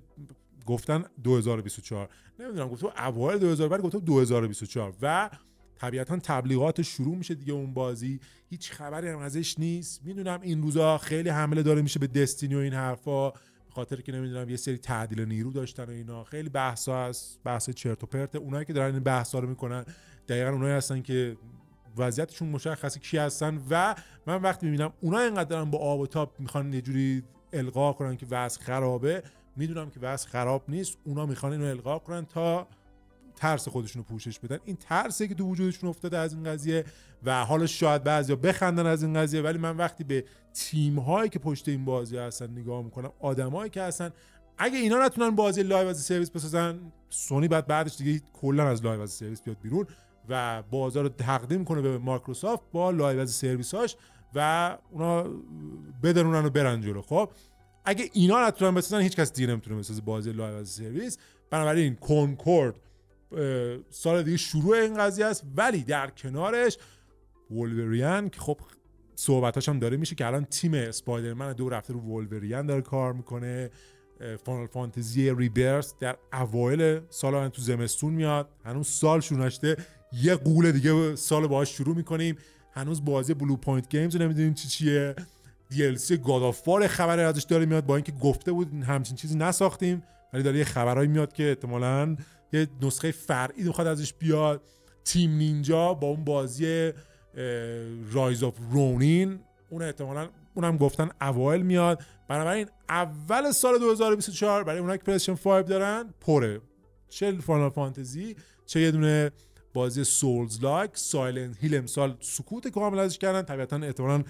گفتن 2024 نمیدونم گفتم اوایل 2000 گفت گفتم 2024 و طبیعتا تبلیغات شروع میشه دیگه اون بازی هیچ خبری هم ازش نیست میدونم این روزا خیلی حمله داره میشه به دستینی و این حرفا خاطر که نمیدونم یه سری تعدیل نیرو داشتن و اینا خیلی بحثا از بحث چرت و پرت اونایی که دارن این بحثا رو میکنن دقیقا اونایی هستن که وضعیتشون مشخصه کی هستن و من وقتی میبینم اونها اینقدر دارن با آب و تاب میخوان یه جوری القا کنن که وضع خرابه میدونم که وضع خراب نیست اونا میخوان اینو القا کنن تا ترس خودشونو پوشش بدن این ترسی که تو وجودشون افتاده از این قضیه و حالا شاید بعضیا بخندن از این قضیه ولی من وقتی به تیم هایی که پشت این بازی هستن نگاه میکنم آدمایی که هستن اگه اینا نتونن بازی لایو از سرویس بسازن سونی بعد بعدش دیگه کلا از لایو از سرویس بیاد بیرون و بازار رو تقدیم کنه به مایکروسافت با لایو از هاش و اونا بدرونن و برن جلو خب اگه اینا نتونن بسازن هیچ کس دیگه نمیتونه بسازه بازی لایو از سرویس بنابراین کنکورد سال دیگه شروع این قضیه است ولی در کنارش وولوریان که خب صحبتاش هم داره میشه که الان تیم اسپایدرمن دو رفته رو وولوریان داره کار میکنه فانال فانتزی ریبرس در اوایل سال هم تو زمستون میاد هنوز سال نشده یه قوله دیگه سال باهاش شروع میکنیم هنوز بازی بلو پوینت گیمز رو نمیدونیم چی چیه DLC گادافوار خبری ازش داره میاد با اینکه گفته بود همچین چیزی نساختیم ولی داره یه خبرهایی میاد که احتمالا یه نسخه فرعی میخواد ازش بیاد تیم نینجا با اون بازی رایز آف رونین اون احتمالا اونم گفتن اوایل میاد بنابراین اول سال 2024 برای اونایی که پلیشن 5 دارن پره چه فانال فانتزی چه یه دونه بازی سولز لایک سایلنت هیل امسال سکوت کامل ازش کردن طبیعتا احتمالا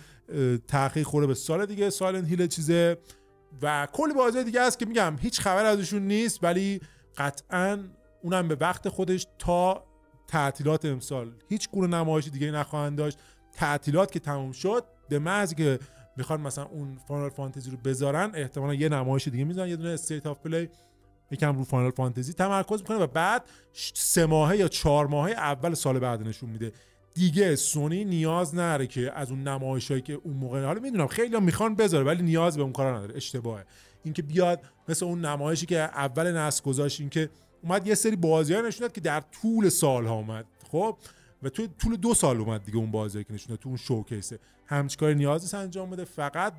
تحقیق خورده به سال دیگه سایلنت هیل چیزه و کلی بازی دیگه هست که میگم هیچ خبر ازشون نیست ولی قطعا اونم به وقت خودش تا تعطیلات امسال هیچ گونه نمایش دیگه نخواهند داشت تعطیلات که تموم شد به محض که میخوان مثلا اون فانال فانتزی رو بذارن احتمالا یه نمایش دیگه میذارن یه دونه استیت آف پلی یکم رو فاینال فانتزی تمرکز میکنه و بعد سه ماهه یا چهار ماهه اول سال بعد نشون میده دیگه سونی نیاز نره که از اون نمایشی که اون موقع حالا میدونم خیلی میخوان بذاره ولی نیاز به اون کارا نداره اشتباهه اینکه بیاد مثل اون نمایشی که اول نسل گذاشت اینکه اومد یه سری بازی ها نشوند که در طول سال ها اومد خب و تو طول دو سال اومد دیگه اون بازی که نشون تو اون شوکیسه همچکار نیازی نیاز انجام بده فقط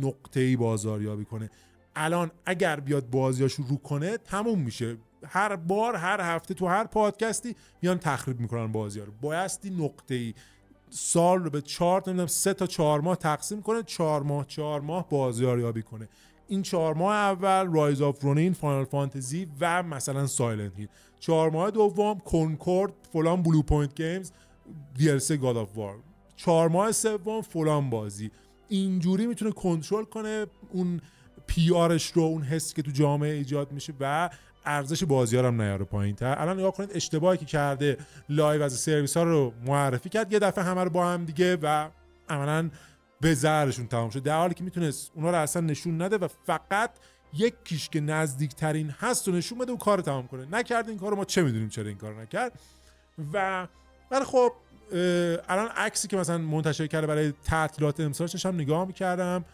نقطه ای بازاریابی کنه الان اگر بیاد بازیاشو رو کنه تموم میشه هر بار هر هفته تو هر پادکستی میان تخریب میکنن بازی ها رو بایستی نقطه ای سال رو به چهار نمیدونم سه تا چهار ماه تقسیم کنه چهار ماه چهار ماه کنه این چهار ماه اول رایز آف رونین فاینال فانتزی و مثلا سایلنت هیل چهار ماه دوم کنکورد فلان بلو پوینت گیمز دیرسه گاد آف وار چهار ماه سوم فلان بازی اینجوری میتونه کنترل کنه اون آرش رو اون حسی که تو جامعه ایجاد میشه و ارزش بازیارم نیاره پایین تر الان نگاه کنید اشتباهی که کرده لایو از سرویس ها رو معرفی کرد یه دفعه همه رو با هم دیگه و عملا به زهرشون تمام شد در حالی که میتونست اونا رو اصلا نشون نده و فقط یک کیش که نزدیکترین هست و نشون بده و کار تمام کنه نکرد این کار ما چه میدونیم چرا این کار نکرد و خب الان عکسی که مثلا منتشر کرده برای تعطیلات امسالش هم نگاه میکردم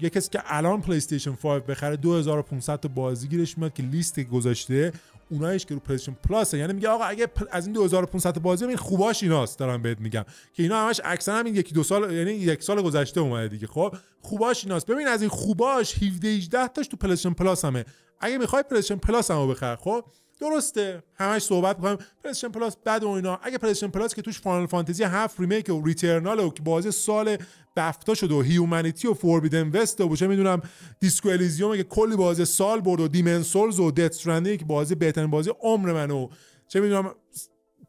یه کسی که الان پلی استیشن 5 بخره 2500 تا بازی گیرش میاد که لیست گذاشته اونایش که رو استیشن پلاس یعنی میگه آقا اگه از این 2500 بازی این خوباش ایناست دارم بهت میگم که اینا همش اکثرا همین یکی دو سال یعنی یک سال گذشته اومده دیگه خب خوباش ایناست ببین از این خوباش 17 18 تاش تو استیشن پلاس همه اگه میخوای استیشن پلاس همو بخره خب درسته همش صحبت می‌کنیم پلیستیشن پلاس بد و اینا اگه پلیستیشن پلاس که توش فانال فانتزی هفت ریمیک و ریترنال و که بازی سال بفتا شد و هیومانیتی و فوربیدن وست و چه میدونم دیسکو الیزیوم که کلی بازی سال برد و دیمن سولز و دت که بازی بهترین بازی عمر من و چه میدونم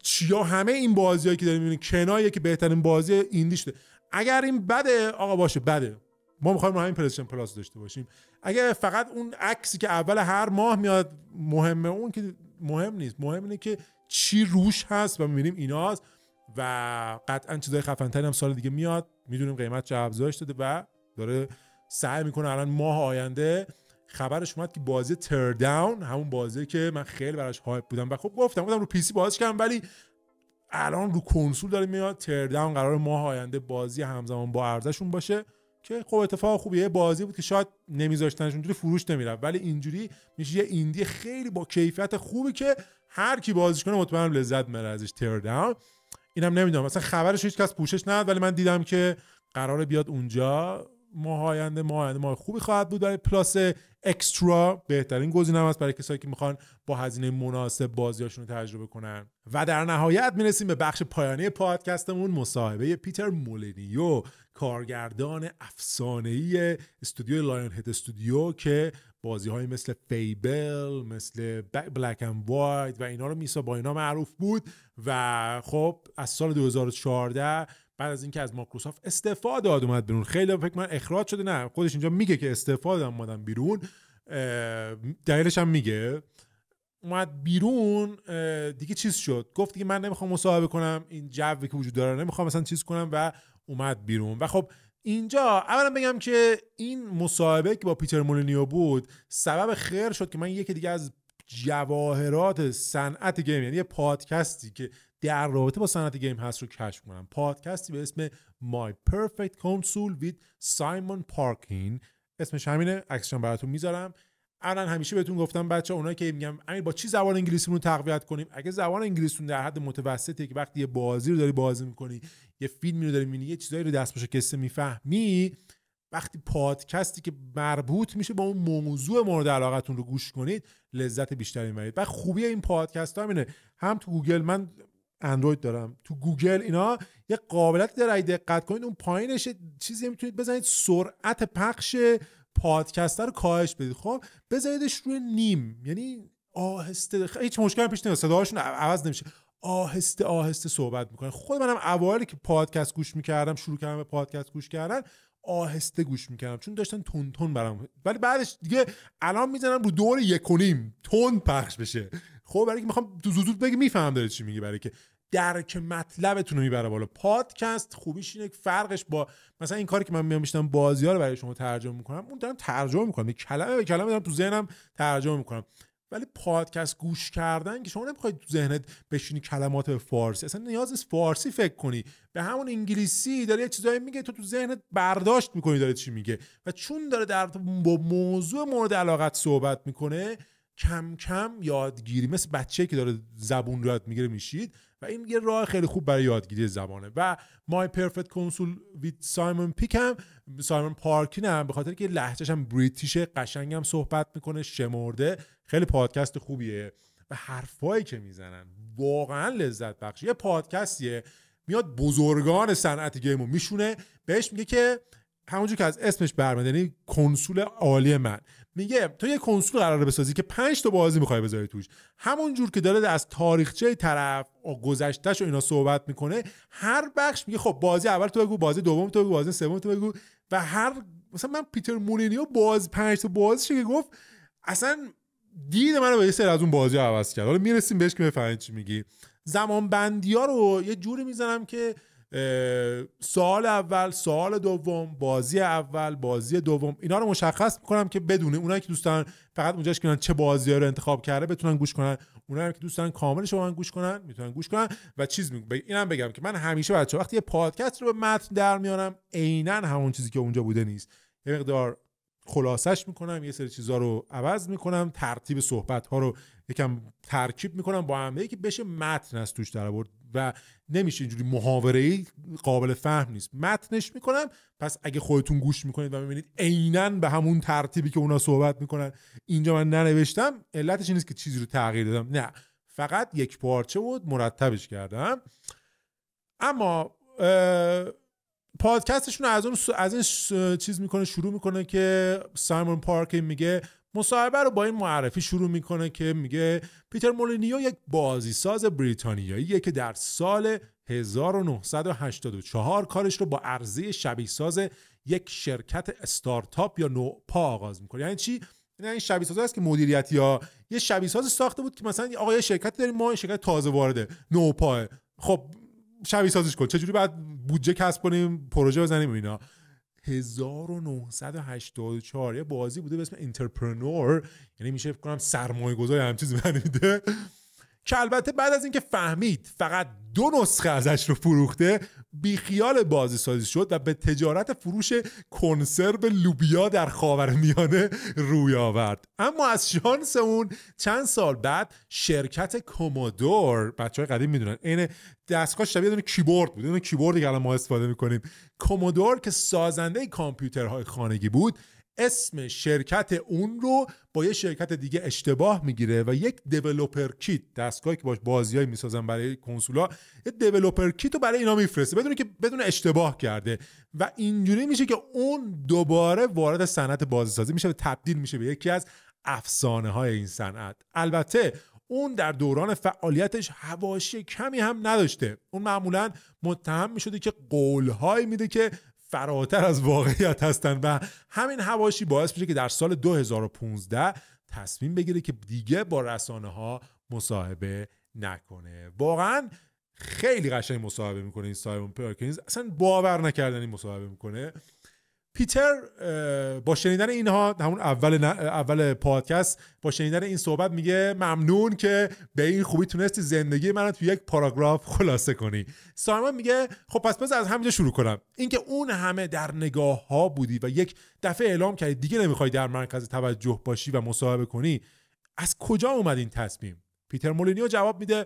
چیا همه این بازیایی که داریم میبینیم کنایه که بهترین بازی ایندی شده اگر این بده آقا باشه بده ما میخوایم همین پرسشن پلاس داشته باشیم اگر فقط اون عکسی که اول هر ماه میاد مهمه اون که مهم نیست مهم اینه که چی روش هست و میبینیم ایناست و قطعا چیزای خفنتری هم سال دیگه میاد میدونیم قیمت چه افزایش داده و داره سعی میکنه الان ماه آینده خبرش اومد که بازی داون همون بازی که من خیلی براش هایپ بودم و خب گفتم بودم رو پی سی بازش کردم ولی الان رو کنسول داره میاد داون قرار ماه آینده بازی همزمان با ارزششون باشه که خب اتفاق خوبیه بازی بود که شاید نمیذاشتنش اونجوری فروش نمیرفت ولی اینجوری میشه یه ایندی خیلی با کیفیت خوبی که هر کی بازیش کنه مطمئن لذت میبره ازش تیر داون اینم نمیدونم مثلا خبرش هیچ کس پوشش نداد ولی من دیدم که قرار بیاد اونجا ماه آینده ماه آینده ماه خوبی خواهد بود برای پلاس اکسترا بهترین گزینه است برای کسایی که میخوان با هزینه مناسب بازیاشون رو تجربه کنن و در نهایت میرسیم به بخش پایانی پادکستمون مصاحبه پیتر مولینیو کارگردان افسانه ای استودیو لایون هد استودیو که بازی های مثل فیبل مثل بلک اند وایت و اینا رو میسا با اینا معروف بود و خب از سال 2014 بعد از اینکه از مایکروسافت استعفا داد اومد بیرون خیلی فکر من اخراج شده نه خودش اینجا میگه که استعفا دادم بیرون دلیلش هم میگه اومد بیرون دیگه چیز شد گفت دیگه من نمیخوام مصاحبه کنم این جوی که وجود داره نمیخوام مثلا چیز کنم و اومد بیرون و خب اینجا اولا بگم که این مصاحبه که با پیتر مولینیو بود سبب خیر شد که من یکی دیگه از جواهرات صنعت گیم یعنی یه پادکستی که در رابطه با صنعت گیم هست رو کشف کنم پادکستی به اسم My Perfect Console with Simon Parkin اسمش همینه عکسشم براتون میذارم الان همیشه بهتون گفتم بچه اونایی که میگم امیر با چی زبان انگلیسی رو تقویت کنیم اگه زبان انگلیسیتون در حد متوسطه که وقتی یه بازی رو داری بازی میکنی یه فیلمی رو داری میبینی یه چیزایی رو دست باشه کسی میفهمی وقتی پادکستی که مربوط میشه با اون موضوع مورد علاقتون رو گوش کنید لذت بیشتری میبرید و خوبی این پادکست ها هم تو گوگل من اندروید دارم تو گوگل اینا یه قابلت داره اگه دقت کنید اون پایینش چیزی میتونید بزنید سرعت پخش پادکستر رو کاهش بدید خب بذاریدش روی نیم یعنی آهسته هیچ مشکل پیش نمیاد صداهاشون عوض نمیشه آهسته آهسته صحبت میکنه خود منم اوایل که پادکست گوش میکردم شروع کردم به پادکست گوش کردن آهسته گوش میکردم چون داشتن تون تون برام ولی بعدش دیگه الان میزنم رو دور یک نیم تون پخش بشه خب برای که میخوام زود بگی میفهم داره چی میگه برای که درک مطلبتون رو میبره بالا پادکست خوبیش اینه فرقش با مثلا این کاری که من میام میشتم بازی ها رو برای شما ترجمه میکنم اون دارم ترجمه میکنم کلمه به کلمه دارم تو ذهنم ترجمه میکنم ولی پادکست گوش کردن که شما نمیخواید تو ذهنت بشینی کلمات به فارسی اصلا نیاز نیست فارسی فکر کنی به همون انگلیسی داره یه چیزایی میگه تو تو ذهنت برداشت میکنی داره چی میگه و چون داره در با موضوع مورد علاقت صحبت میکنه کم کم یادگیری مثل بچه که داره زبون یاد میگیره میشید و این یه راه خیلی خوب برای یادگیری زبانه و مای پرفکت کنسول ویت سایمون پیکم سایمون پارکین هم به خاطر که لحجهش هم بریتیشه قشنگم صحبت میکنه شمرده خیلی پادکست خوبیه و حرفایی که میزنن واقعا لذت بخش یه پادکستیه میاد بزرگان صنعت گیمو میشونه بهش میگه که همونجور که از اسمش برمیاد یعنی کنسول عالی من میگه تو یه کنسول قراره بسازی که 5 تا بازی میخوای بذاری توش همون جور که داره از تاریخچه طرف گذشتهش و اینا صحبت میکنه هر بخش میگه خب بازی اول تو بگو بازی دوم تو بگو بازی سوم تو بگو و هر مثلا من پیتر مولینیو باز 5 تا بازیش که گفت اصلا دید منو به یه از اون بازی عوض کرد حالا میرسیم بهش که بفهمید چی میگی زمان بندی ها رو یه جوری میزنم که سال اول سال دوم بازی اول بازی دوم اینا رو مشخص میکنم که بدونه اونایی که دوستان فقط اونجاش کنن چه بازی رو انتخاب کرده بتونن گوش کنن اونایی که دوستان کاملش رو گوش کنن میتونن گوش کنن و چیز میگم اینم بگم که من همیشه بچا وقتی یه پادکست رو به متن در میارم عینا همون چیزی که اونجا بوده نیست یه مقدار خلاصش میکنم یه سری چیزها رو عوض میکنم ترتیب صحبت ها رو یکم ترکیب میکنم با هم که بشه متن از توش در و نمیشه اینجوری محاوره ای قابل فهم نیست متنش میکنم پس اگه خودتون گوش میکنید و میبینید عینا به همون ترتیبی که اونا صحبت میکنن اینجا من ننوشتم علتش این نیست که چیزی رو تغییر دادم نه فقط یک پارچه بود مرتبش کردم اما پادکستشون از اون از این چیز میکنه شروع میکنه که سایمون پارک میگه مصاحبه رو با این معرفی شروع میکنه که میگه پیتر مولینیو یک بازیساز بریتانیاییه که در سال 1984 کارش رو با عرضه شبیه ساز یک شرکت استارتاپ یا پا آغاز میکنه یعنی چی یعنی این شبیه ساز هست که مدیریت یا یه شبیه ساز ساخته بود که مثلا آقا یه شرکت داریم ما این شرکت تازه وارده پا. خب شبیه سازش کن چجوری باید بودجه کسب کنیم پروژه بزنیم اینا 1984 یه بازی بوده به اسم انترپرنور یعنی میشه کنم سرمایه گذاری هم چیزی میده که البته بعد از اینکه فهمید فقط دو نسخه ازش رو فروخته بیخیال بازی سازی شد و به تجارت فروش کنسرو لوبیا در خاورمیانه روی آورد اما از شانس اون چند سال بعد شرکت کومودور بچه های قدیم میدونن این دستگاه شبیه دونه کیبورد بود دونه کیبوردی که الان ما استفاده میکنیم کومودور که سازنده کامپیوترهای خانگی بود اسم شرکت اون رو با یه شرکت دیگه اشتباه میگیره و یک دیولوپر کیت دستگاهی که باش بازیایی میسازن برای کنسولا یه دیولوپر کیت رو برای اینا میفرسته بدون که بدون اشتباه کرده و اینجوری میشه که اون دوباره وارد صنعت بازسازی میشه و تبدیل میشه به یکی از افسانه های این صنعت البته اون در دوران فعالیتش هواشی کمی هم نداشته اون معمولا متهم می که قولهایی میده که فراتر از واقعیت هستند و همین هواشی باعث میشه که در سال 2015 تصمیم بگیره که دیگه با رسانه ها مصاحبه نکنه واقعا خیلی قشنگ مصاحبه میکنه این سایمون پرکینز اصلا باور نکردنی مصاحبه میکنه پیتر با شنیدن اینها همون اول اول پادکست با شنیدن این صحبت میگه ممنون که به این خوبی تونستی زندگی من رو تو یک پاراگراف خلاصه کنی سایمون میگه خب پس پس از همینجا شروع کنم اینکه اون همه در نگاه ها بودی و یک دفعه اعلام کردی دیگه نمیخوای در مرکز توجه باشی و مصاحبه کنی از کجا اومد این تصمیم پیتر مولینیو جواب میده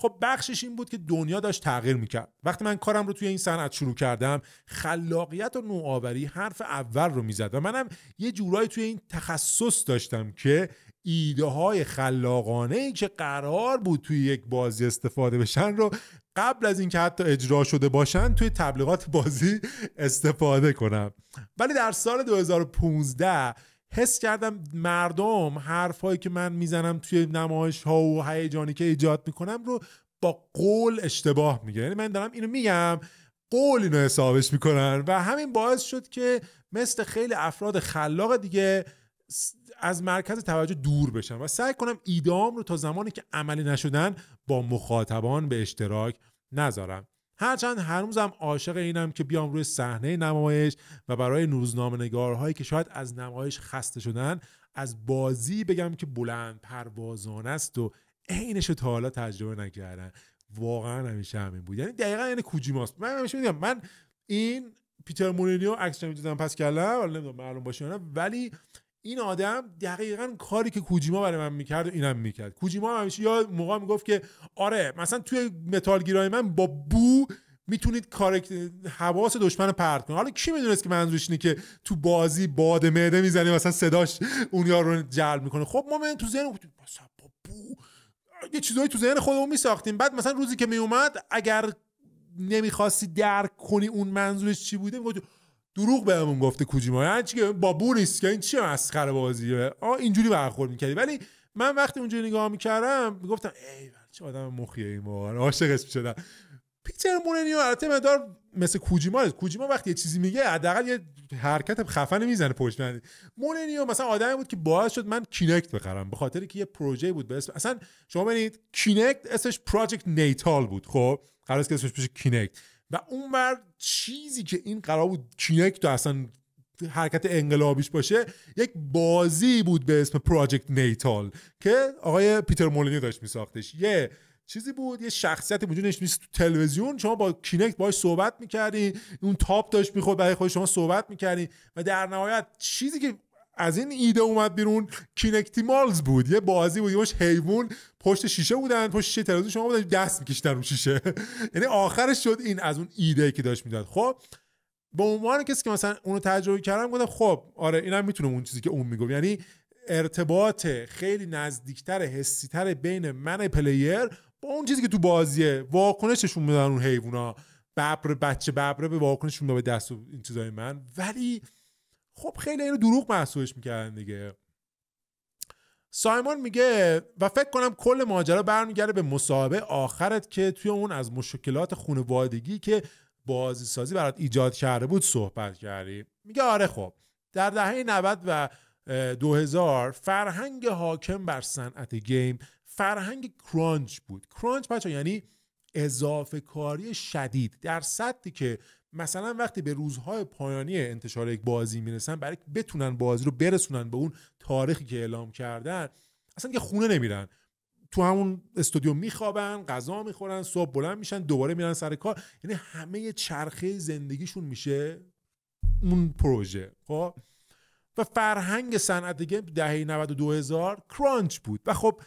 خب بخشش این بود که دنیا داشت تغییر میکرد وقتی من کارم رو توی این صنعت شروع کردم خلاقیت و نوآوری حرف اول رو میزد و منم یه جورایی توی این تخصص داشتم که ایده های خلاقانه ای که قرار بود توی یک بازی استفاده بشن رو قبل از اینکه حتی اجرا شده باشن توی تبلیغات بازی استفاده کنم ولی در سال 2015 حس کردم مردم حرفهایی که من میزنم توی نمایش ها و هیجانی که ایجاد میکنم رو با قول اشتباه میگه یعنی من دارم اینو میگم قول اینو حسابش میکنن و همین باعث شد که مثل خیلی افراد خلاق دیگه از مرکز توجه دور بشن و سعی کنم ایدام رو تا زمانی که عملی نشدن با مخاطبان به اشتراک نذارم هرچند روزم عاشق اینم که بیام روی صحنه نمایش و برای نگارهایی که شاید از نمایش خسته شدن از بازی بگم که بلند پروازانه است و عینش رو تا حالا تجربه نکردن واقعا همیشه همین بود یعنی دقیقا یعنی کوجیماست من همیشه میگم من این پیتر مورینیو عکس میدادم پس کلا ولی نمیدونم معلوم باشه ولی این آدم دقیقا کاری که کوجیما برای من میکرد و اینم میکرد کوجیما هم همیشه یا موقع میگفت که آره مثلا توی متالگیرای من با بو میتونید کارکت حواس دشمن رو پرت کنید حالا کی میدونست که منظورش اینه که تو بازی باد معده میزنی مثلا صداش اون یارو رو جلب میکنه خب ما من تو ذهن مثلا با بو یه چیزایی تو ذهن خودمون میساختیم بعد مثلا روزی که میومد اگر نمیخواستی درک کنی اون منظورش چی بوده دروغ بهمون گفته کوجیما یعنی که با بوریس که این چیه مسخره بازیه آ اینجوری برخورد میکردی ولی من وقتی اونجوری نگاه میکردم گفتم ای چه آدم مخیه این واقعا عاشقش شدم پیتر مورنیو البته مدار مثل کوجیما کوجیما وقتی یه چیزی میگه حداقل یه حرکت خفن میزنه پشت من مورنیو مثلا آدمی بود که باعث شد من کینکت بخرم به خاطر که یه پروژه بود به اسم اصلا شما ببینید کینکت اسمش پراجکت نیتال بود خب قرار که اسمش بشه کینکت و اون مرد چیزی که این قرار بود کینکت اصلا حرکت انقلابیش باشه یک بازی بود به اسم پراجکت نیتال که آقای پیتر مولینی داشت میساختش یه چیزی بود یه شخصیت وجود نیست تو تلویزیون شما با کینکت باهاش صحبت میکردی اون تاپ داشت میخورد برای خود شما صحبت میکردی و در نهایت چیزی که از این ایده اومد بیرون کینکتی بود یه بازی بود یه حیوان پشت شیشه بودن پشت شیشه تلویزیون شما بودن دست میکشیدن رو شیشه یعنی آخرش شد این از اون ایده که داشت میداد خب به عنوان کسی که مثلا اونو تجربه کردم گفتم خب آره اینم میتونه اون چیزی که اون میگفت یعنی ارتباط خیلی نزدیکتر حسیتر بین من پلیر با اون چیزی که تو بازیه واکنششون میدن اون حیوونا ببر بچه ببره به واکنششون به دست و این چیزای من ولی خب خیلی اینو دروغ محسوبش میکردن دیگه سایمون میگه و فکر کنم کل ماجرا برمیگرده به مصاحبه آخرت که توی اون از مشکلات خانوادگی که بازی سازی برات ایجاد کرده بود صحبت کردی میگه آره خب در دهه 90 و 2000 فرهنگ حاکم بر صنعت گیم فرهنگ کرانچ بود کرانچ بچه یعنی اضافه کاری شدید در سطحی که مثلا وقتی به روزهای پایانی انتشار یک بازی میرسن برای بتونن بازی رو برسونن به اون تاریخی که اعلام کردن اصلا که خونه نمیرن تو همون استودیو میخوابن غذا میخورن صبح بلند میشن دوباره میرن سر کار یعنی همه چرخه زندگیشون میشه اون پروژه خب و فرهنگ صنعت گیم دهه 92000 هزار کرانچ بود و خب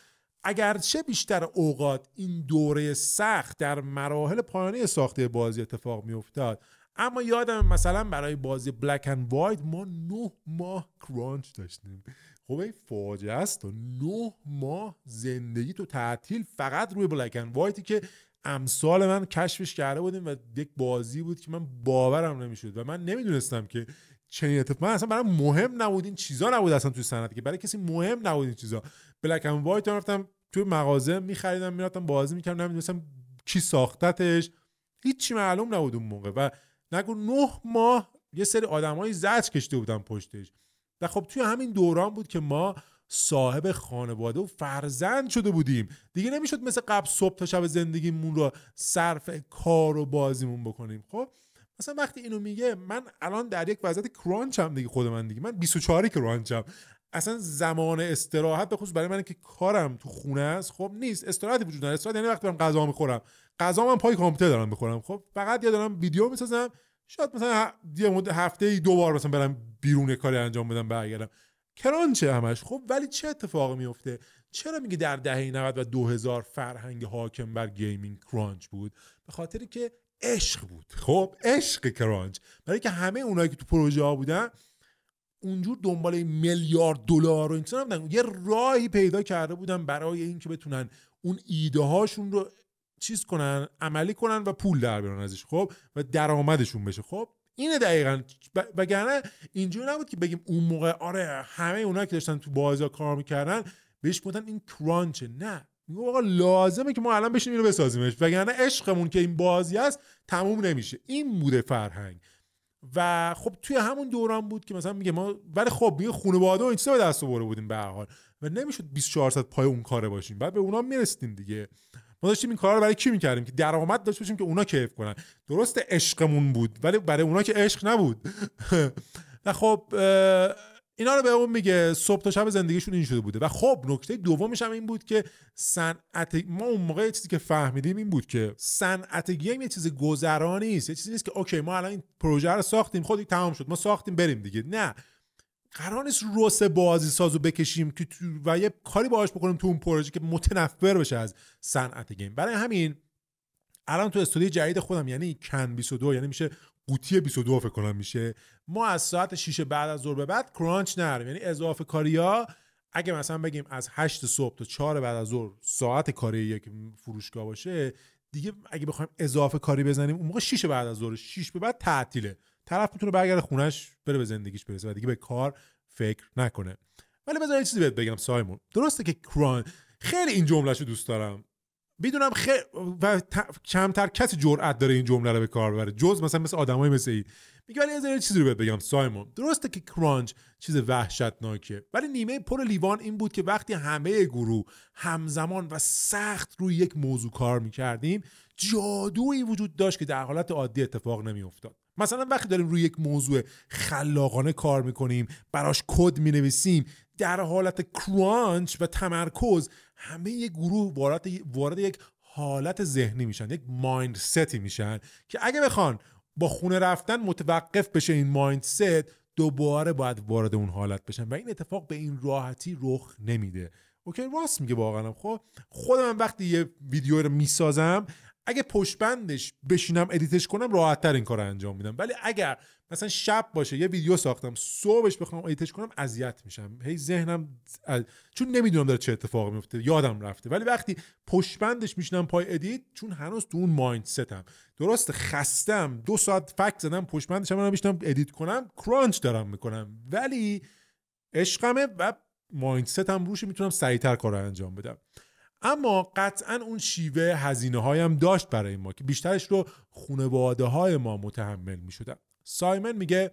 اگرچه بیشتر اوقات این دوره سخت در مراحل پایانی ساخته بازی اتفاق می افتاد اما یادم مثلا برای بازی بلک اند وایت ما نه ماه کرانچ داشتیم خب این فاجعه است و نه ماه زندگی تو تعطیل فقط روی بلک اند وایتی که امسال من کشفش کرده بودیم و یک بازی بود که من باورم نمیشد و من نمیدونستم که چنین اتفاق من اصلا برای مهم نبود این چیزا نبود اصلا توی صنعت که برای کسی مهم نبود این چیزا بلک اند وایت رفتم توی مغازه میخریدم میرفتم بازی میکردم نمیدونستم چی ساختتش هیچی معلوم نبود اون موقع و نگو نه ماه یه سری آدمایی زج کشته بودن پشتش و خب توی همین دوران بود که ما صاحب خانواده و فرزند شده بودیم دیگه نمیشد مثل قبل صبح تا شب زندگیمون رو صرف کار و بازیمون بکنیم خب مثلا وقتی اینو میگه من الان در یک وضعیت کرانچم دیگه خود من دیگه من 24 کرانچم اصلا زمان استراحت به خصوص برای من که کارم تو خونه است خب نیست استراحتی وجود نداره استراحت یعنی وقتی برم غذا میخورم غذا من پای کامپیوتر دارم میخورم خب فقط یا دارم ویدیو میسازم شاید مثلا یه مدت هفته ای دو بار مثلا برم بیرون کاری انجام بدم برگردم کرانچه همش خب ولی چه اتفاقی میفته چرا میگه در دهه 90 و 2000 فرهنگ حاکم بر گیمینگ کرانچ بود به خاطری که عشق بود خب عشق کرانچ برای که همه اونایی که تو پروژه ها بودن اونجور دنبال میلیارد دلار و این نبودن یه راهی پیدا کرده بودن برای اینکه بتونن اون ایده هاشون رو چیز کنن عملی کنن و پول در بیارن ازش خب و درآمدشون بشه خب اینه دقیقا وگرنه اینجوری نبود که بگیم اون موقع آره همه اونا که داشتن تو بازار کار میکردن بهش بودن این کرانچه نه میگو آقا لازمه که ما الان بشینیم اینو بسازیمش وگرنه عشقمون که این بازی است تموم نمیشه این بوده فرهنگ و خب توی همون دوران بود که مثلا میگه ما ولی خب میگه خونواده و این چیزا به دست آورده بودیم به هر حال و نمیشد 24 ساعت پای اون کاره باشیم بعد به اونا میرسیدیم دیگه ما داشتیم این کارا رو برای کی میکردیم که درآمد داشت باشیم که اونا کیف کنن درست عشقمون بود ولی برای اونا که عشق نبود و خب اینا رو به اون میگه صبح تا شب زندگیشون این شده بوده و خب نکته دومش هم این بود که صنعت ما اون موقع چیزی که فهمیدیم این بود که صنعت گیم یه چیز گذرانی نیست یه چیزی نیست که اوکی ما الان این پروژه رو ساختیم خودی تمام شد ما ساختیم بریم دیگه نه قرار نیست روس بازی سازو بکشیم که و یه کاری باهاش بکنیم تو اون پروژه که متنفر بشه از صنعت گیم برای همین الان تو استودیو جدید خودم یعنی کن 22 یعنی میشه قوطی 22 فکر کنم میشه ما از ساعت 6 بعد از ظهر به بعد کرانچ نرم یعنی اضافه ها اگه مثلا بگیم از 8 صبح تا 4 بعد از ظهر ساعت کاری یک فروشگاه باشه دیگه اگه بخوایم اضافه کاری بزنیم اون موقع 6 بعد از ظهر 6 به بعد تعطیله طرف میتونه برگرده خونش بره به زندگیش برسه و دیگه به کار فکر نکنه ولی بذار یه چیزی بهت بگم سایمون درسته که کران خیلی این جملهشو دوست دارم میدونم خی... و کمتر کسی جرئت داره این جمله رو به کار ببره جز مثلا مثل آدمای مثل ای میگه ولی یه چیزی رو بگم سایمون درسته که کرانچ چیز وحشتناکه ولی نیمه پر لیوان این بود که وقتی همه گروه همزمان و سخت روی یک موضوع کار میکردیم جادویی وجود داشت که در حالت عادی اتفاق نمیافتاد مثلا وقتی داریم روی یک موضوع خلاقانه کار میکنیم براش کد مینویسیم در حالت کرانچ و تمرکز همه یه گروه وارد وارد یک حالت ذهنی میشن یک مایندستی میشن که اگه بخوان با خونه رفتن متوقف بشه این مایندست دوباره باید وارد اون حالت بشن و این اتفاق به این راحتی رخ نمیده اوکی راست میگه واقعا خب خودم وقتی یه ویدیو رو میسازم اگه پشت بندش بشینم ادیتش کنم راحت تر این کار انجام میدم ولی اگر مثلا شب باشه یه ویدیو ساختم صبحش بخوام ادیتش کنم اذیت میشم هی ذهنم چون نمیدونم داره چه اتفاقی میفته یادم رفته ولی وقتی پشت بندش میشینم پای ادیت چون هنوز تو اون مایندستم درست خستم دو ساعت فکت زدم پشت بندش منم میشینم ادیت کنم کرانچ دارم میکنم ولی عشقمه و مایندستم روش میتونم سریعتر کار انجام بدم اما قطعا اون شیوه هزینه هایم داشت برای ما که بیشترش رو خونواده های ما متحمل می شدن سایمن میگه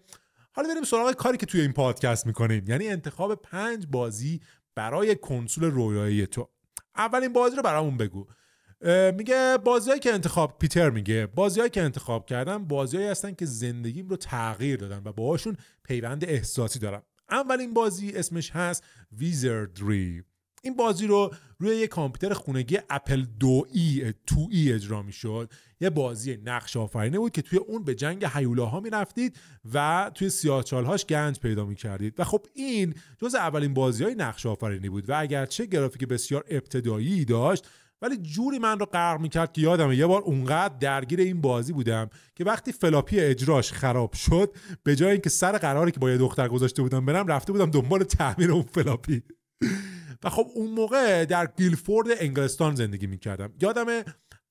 حالا بریم سراغ کاری که توی این پادکست میکنیم یعنی انتخاب پنج بازی برای کنسول رویایی تو اولین بازی رو برامون بگو میگه بازیایی که انتخاب پیتر میگه بازیهایی که انتخاب کردم بازیایی هستن که زندگیم رو تغییر دادن و باهاشون پیوند احساسی دارم اولین بازی اسمش هست ویزردری این بازی رو روی یه کامپیوتر خونگی اپل دو ای تو ای اجرا می شد یه بازی نقش آفرینه بود که توی اون به جنگ هیولاها می رفتید و توی هاش گنج پیدا می کردید و خب این جز اولین بازی های نقش آفرینی بود و اگرچه گرافیک بسیار ابتدایی داشت ولی جوری من رو غرق کرد که یادمه یه بار اونقدر درگیر این بازی بودم که وقتی فلاپی اجراش خراب شد به جای اینکه سر قراری که با یه دختر گذاشته بودم برم رفته بودم دنبال تعمیر اون فلاپی و خب اون موقع در گیلفورد انگلستان زندگی میکردم یادم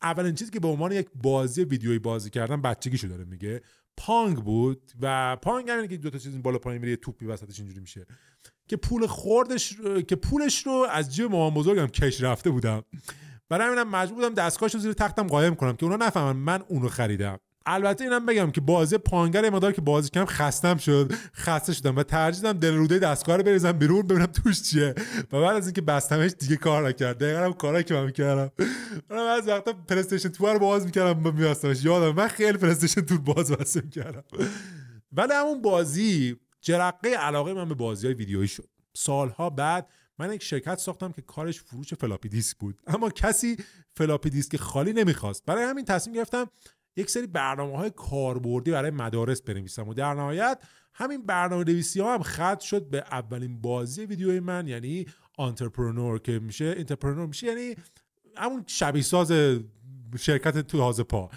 اولین چیزی که به عنوان یک بازی ویدیویی بازی کردم بچگیشو داره میگه پانگ بود و پانگ یعنی که دو تا چیز بالا پایین میره توپی وسطش اینجوری میشه که پول خوردش که پولش رو از جیب مامان بزرگم کش رفته بودم برای همینم مجبور بودم دستگاهش رو زیر تختم قایم کنم که اونا نفهمن من اونو خریدم البته اینم بگم که بازی پانگر مقدار که بازی کم خستم شد خسته شدم و ترجیدم دل روده دستگاه رو بریزم بیرون ببینم توش چیه و بعد از اینکه بستمش دیگه کار نکرد دقیقا هم کارایی که من میکردم من از وقتا پلی تو 2 رو باز میکردم و میبستمش یادم من خیلی پلی تو باز بسته میکردم ولی همون بازی جرقه علاقه من به بازی های ویدیویی شد سالها بعد من یک شرکت ساختم که کارش فروش فلاپی دیسک بود اما کسی فلاپی دیسک خالی نمیخواست برای همین تصمیم گرفتم یک سری برنامه های کاربردی برای مدارس بنویسم و در نهایت همین برنامه نویسی ها هم خط شد به اولین بازی ویدیوی من یعنی انترپرنور که میشه انترپرنور میشه یعنی همون شبیه ساز شرکت تو هازه پا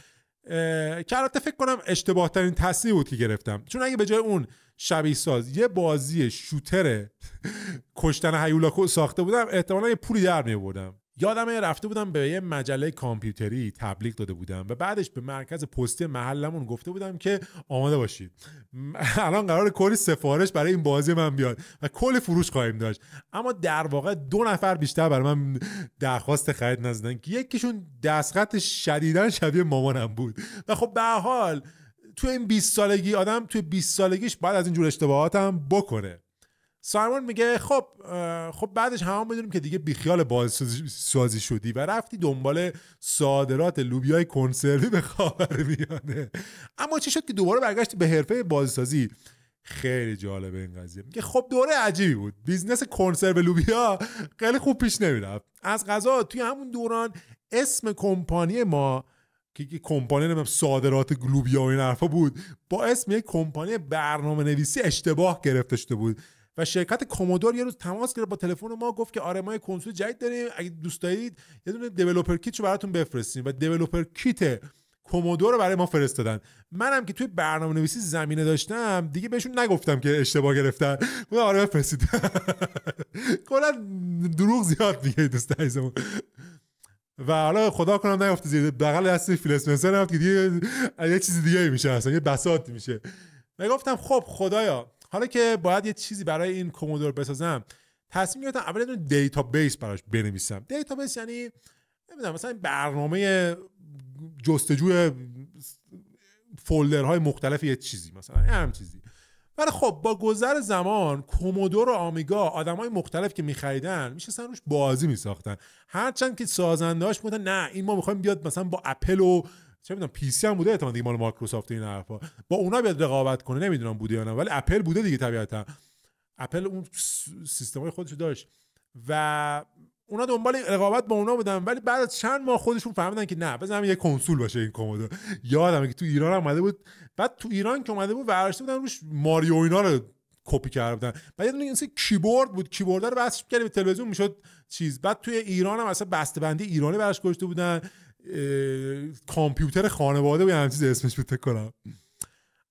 که البته فکر کنم اشتباه ترین تصمیم بود که گرفتم چون اگه به جای اون شبیه ساز یه بازی شوتر کشتن هیولاکو ساخته بودم احتمالا یه پولی در می بودم یادم رفته بودم به یه مجله کامپیوتری تبلیغ داده بودم و بعدش به مرکز پستی محلمون گفته بودم که آماده باشید الان قرار کلی سفارش برای این بازی من بیاد و کلی فروش خواهیم داشت اما در واقع دو نفر بیشتر برای من درخواست خرید نزدن که یکیشون دستخط شدیدا شبیه مامانم بود و خب به حال تو این 20 سالگی آدم توی 20 سالگیش بعد از این جور اشتباهاتم بکنه سایمون میگه خب خب بعدش همون بدونیم که دیگه بیخیال بازسازی شدی و رفتی دنبال صادرات لوبیای کنسروی به خاور میانه اما چی شد که دوباره برگشتی به حرفه بازسازی خیلی جالبه این قضیه میگه خب دوره عجیبی بود بیزنس کنسرو لوبیا خیلی خوب پیش نمیرفت از قضا توی همون دوران اسم کمپانی ما که کمپانی نمیم صادرات لوبیا و این حرفا بود با اسم یک کمپانی برنامه نویسی اشتباه گرفته شده بود و شرکت کومودور یه روز تماس گرفت با تلفن ما گفت که آره ما کنسول جدید داریم اگه دوست دارید یه دونه دیولپر کیت رو براتون بفرستیم و دیولپر کیت کومودور رو برای ما فرستادن منم که توی برنامه نویسی زمینه داشتم دیگه بهشون نگفتم که اشتباه گرفتن بود آره بفرستید کلا دروغ زیاد دیگه دوست عزیزمون و حالا خدا کنم نگفته زیر بغل دست فیلسمنسر که دیگه یه چیز دیگه میشه اصلا یه بساط میشه و گفتم خب خدایا حالا که باید یه چیزی برای این کومودور بسازم تصمیم گرفتم اول یه دیتابیس براش بنویسم دیتابیس یعنی نمیدونم مثلا برنامه جستجوی فولدرهای مختلف یه چیزی مثلا هم چیزی ولی خب با گذر زمان کومودور و آمیگا های مختلف که میخریدن میشه روش بازی میساختن هرچند که سازنده بودن نه این ما میخوایم بیاد مثلا با اپل و چه میدونم پی سی هم بوده احتمال دیگه مال مایکروسافت این حرفا با اونا بیاد رقابت کنه نمیدونم بوده یا نه ولی اپل بوده دیگه طبیعتا اپل اون سیستمای خودش داشت و اونا دنبال رقابت با اونا بودن ولی بعد از چند ماه خودشون فهمیدن که نه بزنم یه کنسول باشه این کومودو یادمه که تو ایران اومده بود بعد تو ایران که اومده بود ورشته بودن روش ماریو اینا رو کپی کرده بودن بعد یه دونه کیبورد بود کیبورد رو بس کرد به تلویزیون میشد چیز بعد توی ایران هم اصلا بسته‌بندی ایرانی براش گذاشته بودن کامپیوتر خانواده به همچیز اسمش بود کنم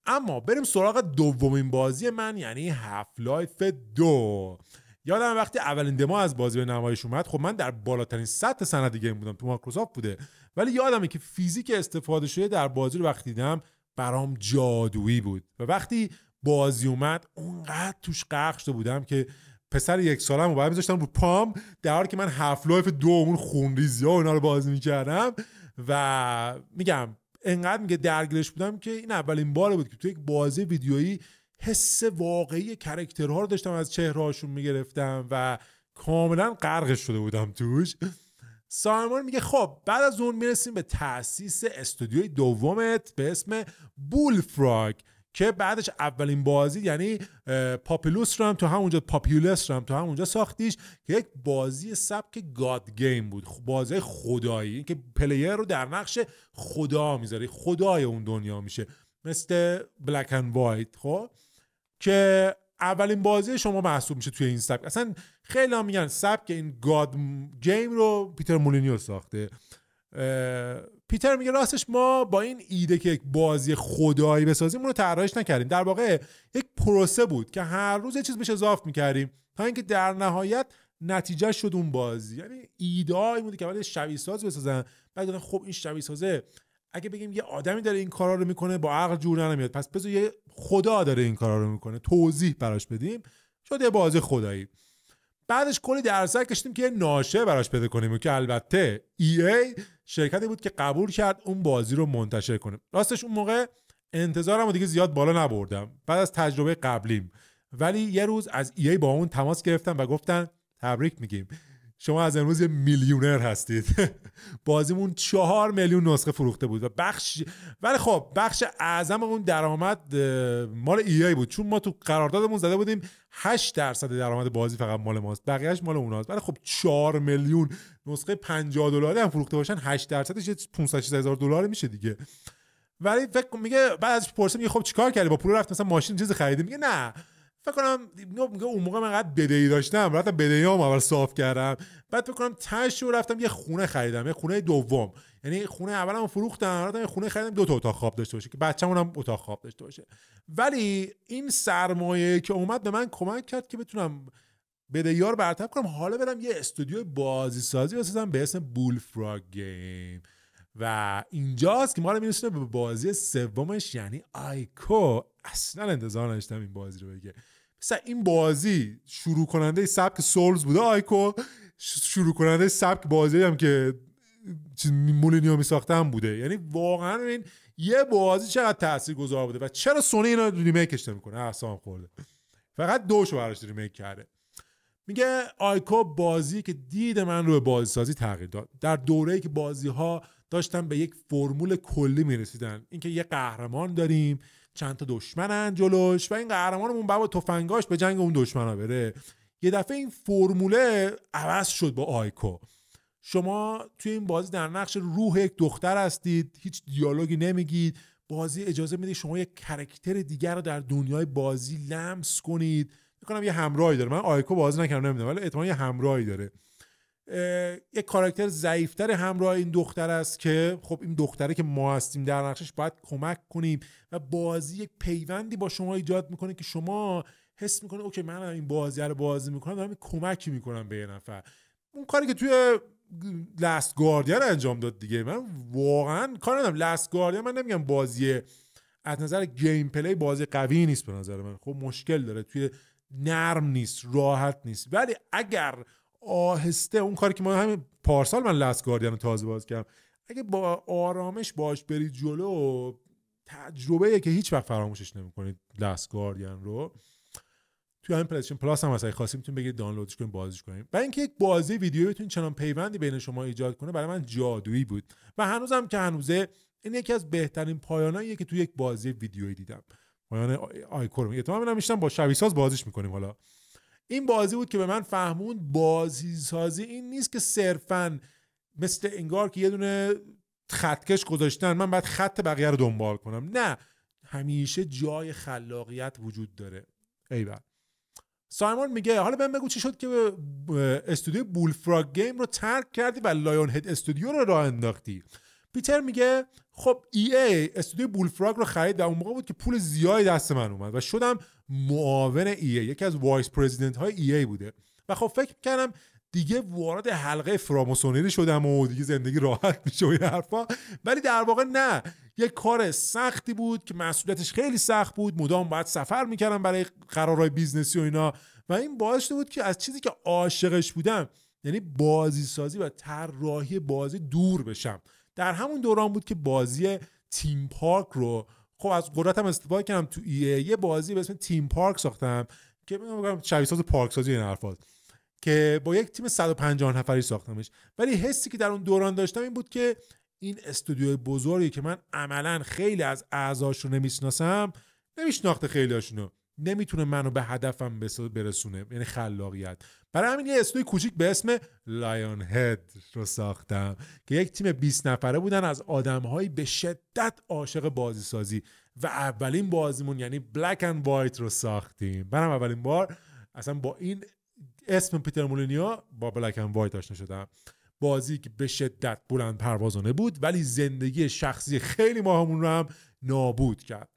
اما بریم سراغ دومین بازی من یعنی هفت لایف دو یادم وقتی اولین دما از بازی به نمایش اومد خب من در بالاترین سطح سند گیم بودم تو مایکروسافت بوده ولی یادمه که فیزیک استفاده شده در بازی رو وقتی دیدم برام جادویی بود و وقتی بازی اومد اونقدر توش قرق شده بودم که پسر یک سالم و باید میذاشتم رو پام در حالی که من هفت لایف دو اون خونریزی ها اینا رو بازی میکردم و میگم انقدر میگه درگیرش بودم که این اولین بار بود که تو یک بازی ویدیویی حس واقعی کرکترها رو داشتم از چهرهاشون میگرفتم و کاملا غرق شده بودم توش سایمون میگه خب بعد از اون میرسیم به تاسیس استودیوی دومت به اسم بولفراگ که بعدش اولین بازی یعنی پاپیلوس رو هم تو همونجا پاپیولس رو هم تو همونجا ساختیش که یک بازی سبک گاد گیم بود بازی خدایی که پلیر رو در نقش خدا میذاری خدای اون دنیا میشه مثل بلک اند وایت خب که اولین بازی شما محسوب میشه توی این سبک اصلا خیلی هم میگن سبک این گاد گیم رو پیتر مولینیو ساخته پیتر میگه راستش ما با این ایده که یک بازی خدایی بسازیم رو طراحیش نکردیم در واقع یک پروسه بود که هر روز یه چیز بهش اضافه میکردیم تا اینکه در نهایت نتیجه شد اون بازی یعنی ای بوده که اول شبی ساز بسازن بعد خب این شبیه سازه اگه بگیم یه آدمی داره این کارا رو میکنه با عقل جور نمیاد پس بذار یه خدا داره این کارا رو میکنه توضیح براش بدیم یه بازی خدایی بعدش کلی درصد کشیدیم که ناشه براش پیدا کنیم و که البته ای, e ای شرکتی بود که قبول کرد اون بازی رو منتشر کنه راستش اون موقع انتظارم دیگه زیاد بالا نبردم بعد از تجربه قبلیم ولی یه روز از ای, e ای با اون تماس گرفتم و گفتن تبریک میگیم شما از امروز یه میلیونر هستید بازیمون چهار میلیون نسخه فروخته بود و بخش ولی خب بخش اعظم اون درآمد مال ای, بود چون ما تو قراردادمون زده بودیم 8 درصد درآمد بازی فقط مال ماست بقیهش مال اوناست ولی خب 4 میلیون نسخه 50 دلاری هم فروخته باشن 8 درصدش 500 هزار دلار میشه دیگه ولی فکر میگه بعد از پرسه میگه خب چیکار کردی با پول رفت مثلا ماشین چیزی خریدی میگه نه فکر کنم میگه اون موقع من قد بدهی داشتم رفتم بدهیام اول صاف کردم بعد فکر کنم تش رو رفتم یه خونه خریدم یه خونه دوم یعنی خونه اولم فروختم رفتم یه خونه خریدم دو تا اتاق خواب داشته باشه که بچه‌مون هم اتاق خواب داشته باشه ولی این سرمایه که اومد به من کمک کرد که بتونم بدهیار برطرف کنم حالا برم یه استودیو بازی سازی بسازم به اسم بول فراگ گیم و اینجاست که ما رو میرسونه به بازی سومش یعنی آیکو اصلا انتظار نداشتم این بازی رو بگه مثلا این بازی شروع کننده سبک سولز بوده آیکو شروع کننده سبک بازی هم که مولینیا می ساختن بوده یعنی واقعا این یه بازی چقدر تاثیر گذار بوده و چرا سونی اینا ریمیکش نمیکنه احسان خورده فقط دوشو براش ریمیک کرده میگه آیکو بازی که دید من رو به بازی تغییر داد در دوره ای که بازی ها داشتن به یک فرمول کلی میرسیدن اینکه یه قهرمان داریم چند تا دشمنن جلوش و این قهرمانمون با تفنگاش به جنگ اون دشمنا بره یه دفعه این فرموله عوض شد با آیکو شما توی این بازی در نقش روح یک دختر هستید هیچ دیالوگی نمیگید بازی اجازه میده شما یک کرکتر دیگر رو در دنیای بازی لمس کنید میکنم یه همراهی داره من آیکو بازی نکردم نمیدونم ولی احتمال یه همراهی داره یک کاراکتر ضعیفتر همراه این دختر است که خب این دختره که ما هستیم در نقشش باید کمک کنیم و بازی یک پیوندی با شما ایجاد میکنه که شما حس میکنه اوکی من این بازی رو بازی میکنم دارم کمک میکنم به یه نفر اون کاری که توی لست گاردین انجام داد دیگه من واقعا کار ندارم لست گاردین من نمیگم بازی از نظر گیم پلی بازی قوی نیست به نظر من خب مشکل داره توی نرم نیست راحت نیست ولی اگر آهسته اون کاری که ما همین پارسال من لاست گاردین رو تازه باز کردم اگه با آرامش باش بری جلو تجربه که هیچ وقت فراموشش نمیکنید لاست گاردین رو توی همین پلیشن پلاس هم اگه خاصی میتونید بگید دانلودش کنید بازیش کنید و اینکه یک بازی ویدیویی بتونید چنان پیوندی بین شما ایجاد کنه برای من جادویی بود و هنوزم که هنوزه این یکی از بهترین پایانایی که توی یک بازی ویدیویی دیدم پایان آیکور میگه تو من با شبیه ساز بازیش میکنیم حالا این بازی بود که به من فهمون بازی سازی این نیست که صرفا مثل انگار که یه دونه خطکش گذاشتن من باید خط بقیه رو دنبال کنم نه همیشه جای خلاقیت وجود داره ایول سایمون میگه حالا بهم بگو چی شد که استودیو بولفراگ گیم رو ترک کردی و لایون هد استودیو رو راه انداختی پیتر میگه خب ای ای استودیو بولفراگ رو خرید و اون موقع بود که پول زیادی دست من اومد و شدم معاون ای, e یکی از وایس پرزیدنت های ای, e بوده و خب فکر کردم دیگه وارد حلقه فراماسونری شدم و دیگه زندگی راحت میشه و این حرفا ولی در واقع نه یک کار سختی بود که مسئولیتش خیلی سخت بود مدام باید سفر میکردم برای قرارهای بیزنسی و اینا و این باعث شده بود که از چیزی که عاشقش بودم یعنی بازی سازی و طراحی بازی دور بشم در همون دوران بود که بازی تیم پارک رو خب از قدرتم استفاده کردم تو یه بازی به اسم تیم پارک ساختم که میگم بگم ساز پارک سازی این حرفات که با یک تیم 150 نفری ساختمش ولی حسی که در اون دوران داشتم این بود که این استودیوی بزرگی که من عملا خیلی از اعضاش رو نمیشناسم نمیشناخته خیلی هاشونو نمیتونه منو به هدفم برسونه یعنی خلاقیت برای همین یه استوی کوچیک به اسم لایون هد رو ساختم که یک تیم 20 نفره بودن از آدمهایی به شدت عاشق بازی سازی و اولین بازیمون یعنی بلک اند وایت رو ساختیم منم اولین بار اصلا با این اسم پیتر مولینیا با بلک اند وایت آشنا شدم بازی که به شدت بلند پروازانه بود ولی زندگی شخصی خیلی ماهمون رو هم نابود کرد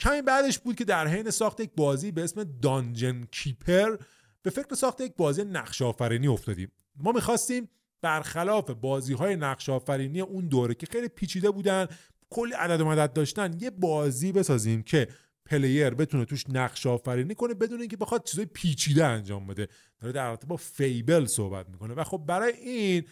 کمی بعدش بود که در حین ساخت یک بازی به اسم دانجن کیپر به فکر ساخت یک بازی نقش آفرینی افتادیم ما میخواستیم برخلاف بازی های نقش آفرینی اون دوره که خیلی پیچیده بودن کلی عدد و مدد داشتن یه بازی بسازیم که پلیر بتونه توش نقش آفرینی کنه بدون اینکه بخواد چیزای پیچیده انجام بده در رابطه با فیبل صحبت میکنه و خب برای این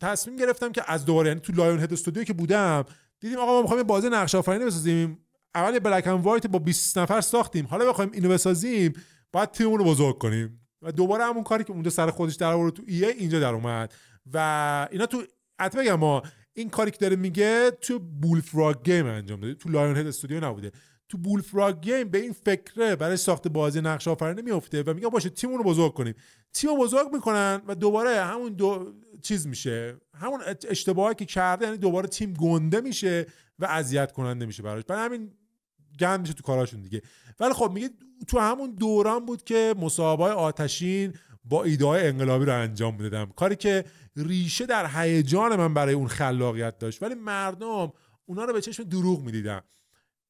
تصمیم گرفتم که از دوباره یعنی تو لایون هد که بودم دیدیم آقا ما میخوایم بازی نقش آفرینی بسازیم اول بلک اند وایت با 20 نفر ساختیم حالا بخوایم اینو بسازیم باید تیممون رو بزرگ کنیم و دوباره همون کاری که اونجا سر خودش در آورد تو ایه e اینجا در اومد و اینا تو حتما ما این کاری که داره میگه تو بولفراگ گیم انجام داده تو لایون هد استودیو نبوده تو بولفراگ گیم به این فکره برای ساخت بازی نقش آفرینی میفته و میگه باشه تیمونو رو بزرگ کنیم تیم بزرگ میکنن و دوباره همون دو چیز میشه همون اشتباهی که کرده یعنی دوباره تیم گنده میشه و اذیت کننده میشه براش برای همین گند میشه تو کاراشون دیگه ولی خب میگه تو همون دوران بود که مصاحبه آتشین با ایده های انقلابی رو انجام میدادم کاری که ریشه در هیجان من برای اون خلاقیت داشت ولی مردم اونا رو به چشم دروغ میدیدن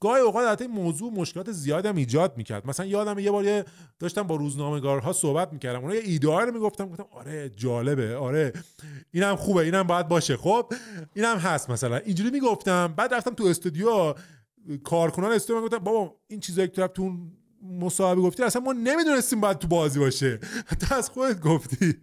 گاهی اوقات این موضوع مشکلات زیادم ایجاد میکرد مثلا یادم یه بار داشتم با روزنامه‌گارها صحبت میکردم اونها یه ایده رو میگفتم گفتم آره جالبه آره اینم خوبه اینم باید باشه خب اینم هست مثلا اینجوری میگفتم بعد رفتم تو استودیو کارکنان استودیو گفتم بابا این چیزایی که تو مصاحبه گفتی اصلا ما نمیدونستیم باید تو بازی باشه از خودت گفتی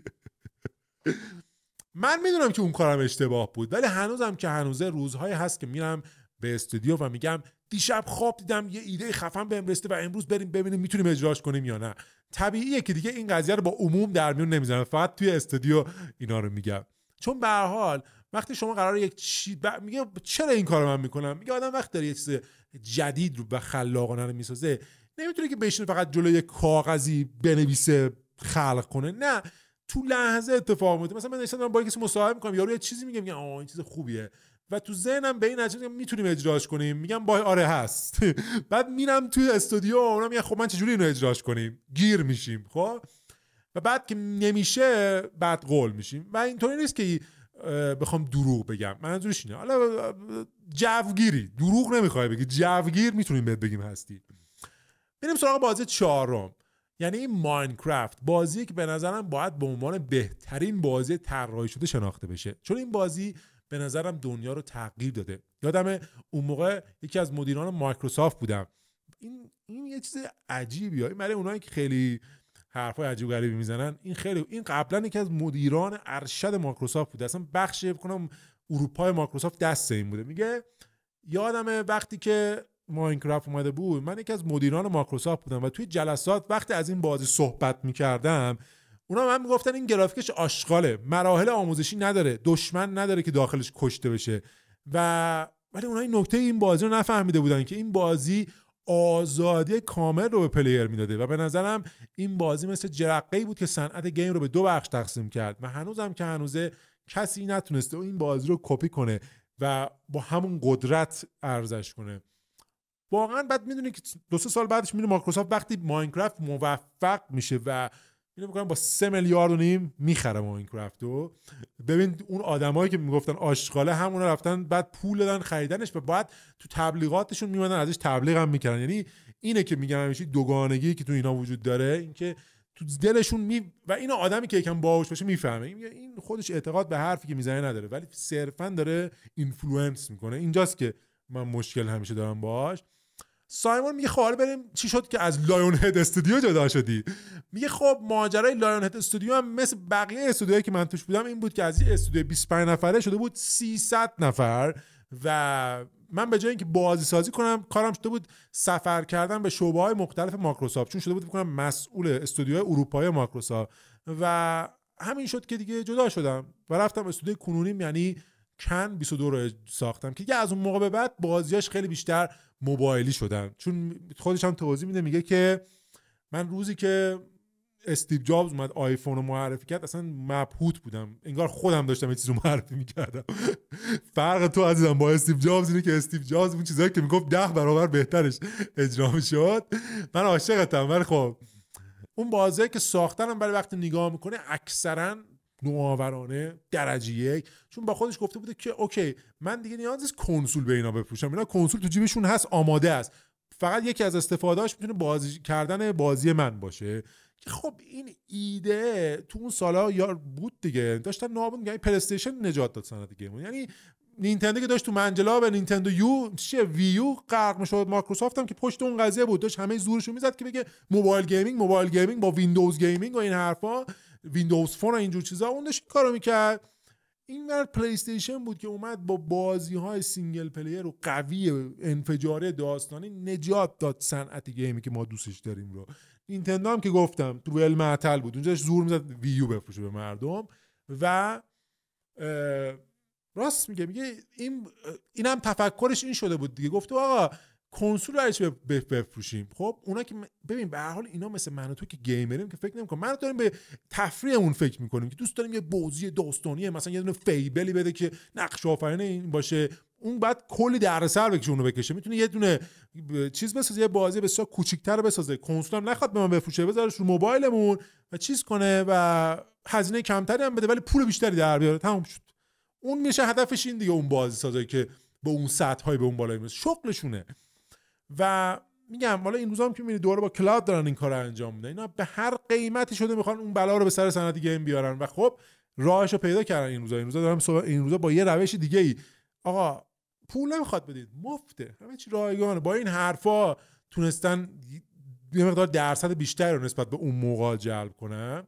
من میدونم که اون کارم اشتباه بود ولی هنوزم که هنوزه روزهایی هست که میرم به استودیو و میگم دیشب خواب دیدم یه ایده خفن بهم رسیده و امروز بریم ببینیم میتونیم اجراش کنیم یا نه طبیعیه که دیگه این قضیه رو با عموم در میون نمیذارم فقط توی استودیو اینا رو میگم چون به حال وقتی شما قرار یک چی ب... میگه چرا این کارو من میکنم میگه آدم وقت داره یه چیز جدید رو و خلاقانه رو میسازه نمیتونه که بشینه فقط جلوی کاغذی بنویسه خلق کنه نه تو لحظه اتفاق میفته مثلا من نشستم با کسی مصاحبه میکنم یارو یه چیزی میگه میگه آه این چیز خوبیه و تو ذهنم به این نتیجه میتونیم اجراش کنیم میگم با آره هست بعد میرم توی استودیو اونا میگن خب من چجوری اینو اجراش کنیم گیر میشیم خب و بعد که نمیشه بعد قول میشیم و اینطوری نیست که بخوام دروغ بگم منظورش اینه حالا جوگیری دروغ نمیخوای بگی جوگیر میتونیم بهت بگیم هستی بریم سراغ بازی چهارم یعنی این ماینکرافت بازی که به نظرم باید به عنوان بهترین بازی طراحی شده شناخته بشه چون این بازی به نظرم دنیا رو تغییر داده یادمه اون موقع یکی از مدیران مایکروسافت بودم این این یه چیز عجیبیه این اونایی که خیلی حرفای عجیب غریبی میزنن این خیلی این قبلا یکی از مدیران ارشد مایکروسافت بود اصلا بخش بکنم اروپای مایکروسافت دست این بوده میگه یادمه وقتی که ماینکرافت اومده بود من یکی از مدیران مایکروسافت بودم و توی جلسات وقتی از این بازی صحبت میکردم اونا من میگفتن این گرافیکش آشغاله مراحل آموزشی نداره دشمن نداره که داخلش کشته بشه و ولی اونها نکته این بازی رو نفهمیده بودن که این بازی آزادی کامل رو به پلیر میداده و به نظرم این بازی مثل جرقه ای بود که صنعت گیم رو به دو بخش تقسیم کرد و هنوزم که هنوزه کسی نتونسته این بازی رو کپی کنه و با همون قدرت ارزش کنه واقعا بعد میدونی که دو سه سال بعدش میره مایکروسافت وقتی ماینکرافت موفق میشه و اینو با سه میلیارد و نیم میخره ماینکرافت رو ببین اون آدمایی که میگفتن آشغاله همون رفتن بعد پول دادن خریدنش و بعد تو تبلیغاتشون میمدن ازش تبلیغ هم میکردن یعنی اینه که میگم همیشه دوگانگی که تو اینا وجود داره اینکه تو دلشون می و این آدمی که یکم باهوش باشه میفهمه این خودش اعتقاد به حرفی که میزنه نداره ولی صرفا داره اینفلوئنس میکنه اینجاست که من مشکل همیشه دارم باهاش سایمون میگه خب بریم چی شد که از لایون هد استودیو جدا شدی میگه خب ماجرای لایون هد استودیو هم مثل بقیه استودیوهایی که من توش بودم این بود که از یه استودیو 25 نفره شده بود 300 نفر و من به جای اینکه بازی سازی کنم کارم شده بود سفر کردن به شعبه های مختلف مایکروسافت چون شده بود بکنم مسئول استودیوهای اروپای مایکروسافت و همین شد که دیگه جدا شدم و رفتم استودیو کنونیم یعنی کن 22 رو ساختم که از اون موقع به بعد بازیاش خیلی بیشتر موبایلی شدن چون خودش هم توضیح میده میگه که من روزی که استیو جابز اومد آیفون رو معرفی کرد اصلا مبهوت بودم انگار خودم داشتم یه چیزی رو معرفی میکردم فرق تو عزیزم با استیو جابز اینه که استیو جابز اون چیزایی که میگفت ده برابر بهترش اجرا شد من عاشقتم ولی خب اون بازی که ساختنم برای وقتی نگاه میکنه اکثرا نوآورانه درجه یک چون با خودش گفته بوده که اوکی من دیگه نیاز نیست کنسول به اینا بپوشم اینا کنسول تو جیبشون هست آماده است فقط یکی از استفادهاش میتونه بازی کردن بازی من باشه که خب این ایده تو اون سالا یا بود دیگه داشتن نابود میگن پلی نجات داد صنعت گیم یعنی نینتندو که داشت تو منجلا به نینتندو یو چیه ویو غرق میشد مایکروسافت هم که پشت اون قضیه بود داشت همه زورشو میزد که بگه موبایل گیمینگ موبایل گیمینگ با ویندوز گیمینگ و این حرفا ویندوز فون و اینجور چیزا اون داشت کارو میکرد این در پلی استیشن بود که اومد با بازی های سینگل پلیر و قوی انفجاری داستانی نجات داد صنعت گیمی که ما دوستش داریم رو نینتندو هم که گفتم تو ول معطل بود اونجاش زور میزد ویو بفروشه به مردم و راست میگه میگه این اینم تفکرش این شده بود دیگه گفته آقا کنسول به بفروشیم خب اونا که ببین به هر حال اینا مثل من و تو که گیمریم که فکر نمی‌کنم من داریم به تفریحمون اون فکر میکنیم که دوست داریم یه بازی داستانی مثلا یه دونه فیبلی بده که نقش آفرین این باشه اون بعد کلی سر بکشه اونو بکشه میتونه یه دونه چیز بسازه یه بازی بسیار کوچیک‌تر بسازه کنسول هم نخواد به من بفروشه بذارش رو موبایلمون و چیز کنه و هزینه کمتری هم بده ولی پول بیشتری در بیاره تمام شد اون میشه هدفش این دیگه اون بازی سازایی که به اون سطح های به اون بالای میرسه شغلشونه و میگم حالا این روزا هم که میری دوباره با کلاد دارن این کار رو انجام میدن اینا به هر قیمتی شده میخوان اون بلا رو به سر صنعت گیم بیارن و خب راهش رو پیدا کردن این روزا این روزا دارم این روزا با یه روش دیگه ای آقا پول نمیخواد بدید مفته همه چی رایگانه با این حرفا تونستن یه مقدار درصد بیشتری رو نسبت به اون موقع جلب کنن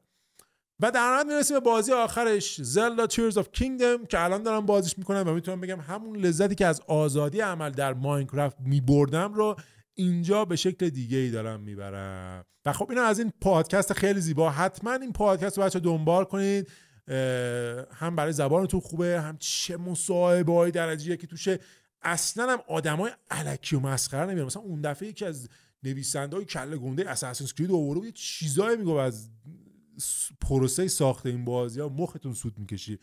و در نهایت میرسیم به بازی آخرش زلدا تیرز of کینگدم که الان دارم بازیش میکنم و میتونم بگم همون لذتی که از آزادی عمل در ماینکرافت میبردم رو اینجا به شکل دیگه ای دارم میبرم و خب اینا از این پادکست خیلی زیبا حتما این پادکست رو بچه دنبال کنید هم برای زبان تو خوبه هم چه مصاحبه های درجیه که توشه اصلا هم آدمای علکی و مسخره نمیرم مثلا اون دفعه یکی از نویسنده های کله گنده اساسنس کرید و چیزایی میگفت از پروسه ساخت این بازی ها مختون سود میکشی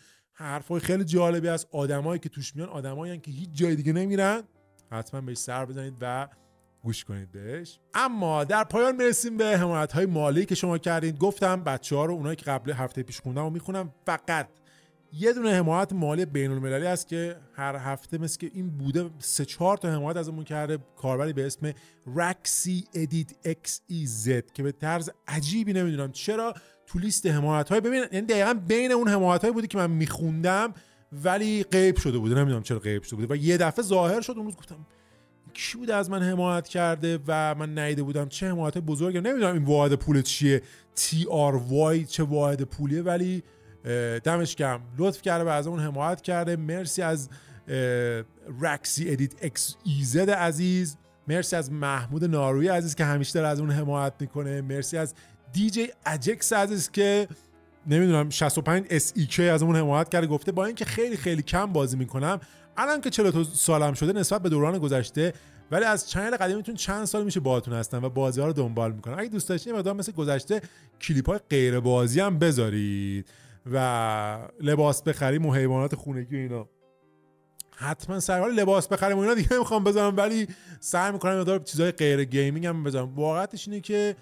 های خیلی جالبی از آدمایی که توش میان آدمایی که هیچ جای دیگه نمیرن حتما بهش سر بزنید و گوش کنید بهش اما در پایان میرسیم به حمایت های مالی که شما کردید گفتم بچه ها رو اونایی که قبل هفته پیش خوندم و میخونم فقط یه دونه حمایت مالی بین المللی هست که هر هفته مثل که این بوده سه چهار تا حمایت اون کرده کاربری به اسم رکسی ادیت زد که به طرز عجیبی نمیدونم چرا تو لیست حمایت های ببین یعنی دقیقا بین اون حمایت های بودی که من میخوندم ولی غیب شده بوده نمیدونم چرا غیب شده بوده و یه دفعه ظاهر شد اون روز گفتم کی بوده از من حمایت کرده و من نیده بودم چه حمایت بزرگه نمیدونم این واحد پول چیه تی آر وای چه واحد پولیه ولی دمش لطف کرده و از اون حمایت کرده مرسی از رکسی ادیت اکس ایزد e عزیز مرسی از محمود ناروی عزیز که همیشه از اون حمایت میکنه مرسی از جی اجکس عزیز که نمیدونم 65 اس ای کی از اون حمایت کرده گفته با اینکه خیلی خیلی کم بازی میکنم الان که 40 سالم شده نسبت به دوران گذشته ولی از چنل قدیمیتون چند سال میشه باهاتون هستم و بازی ها رو دنبال میکنم اگه دوست داشتین مقدار مثل گذشته کلیپ های غیر بازی هم بذارید و لباس بخریم و حیوانات خونگی و اینا حتما سر حال لباس بخریم و اینا دیگه نمیخوام بذارم ولی سعی میکنم مقدار چیزای غیر گیمینگ هم بذارم واقعتش اینه که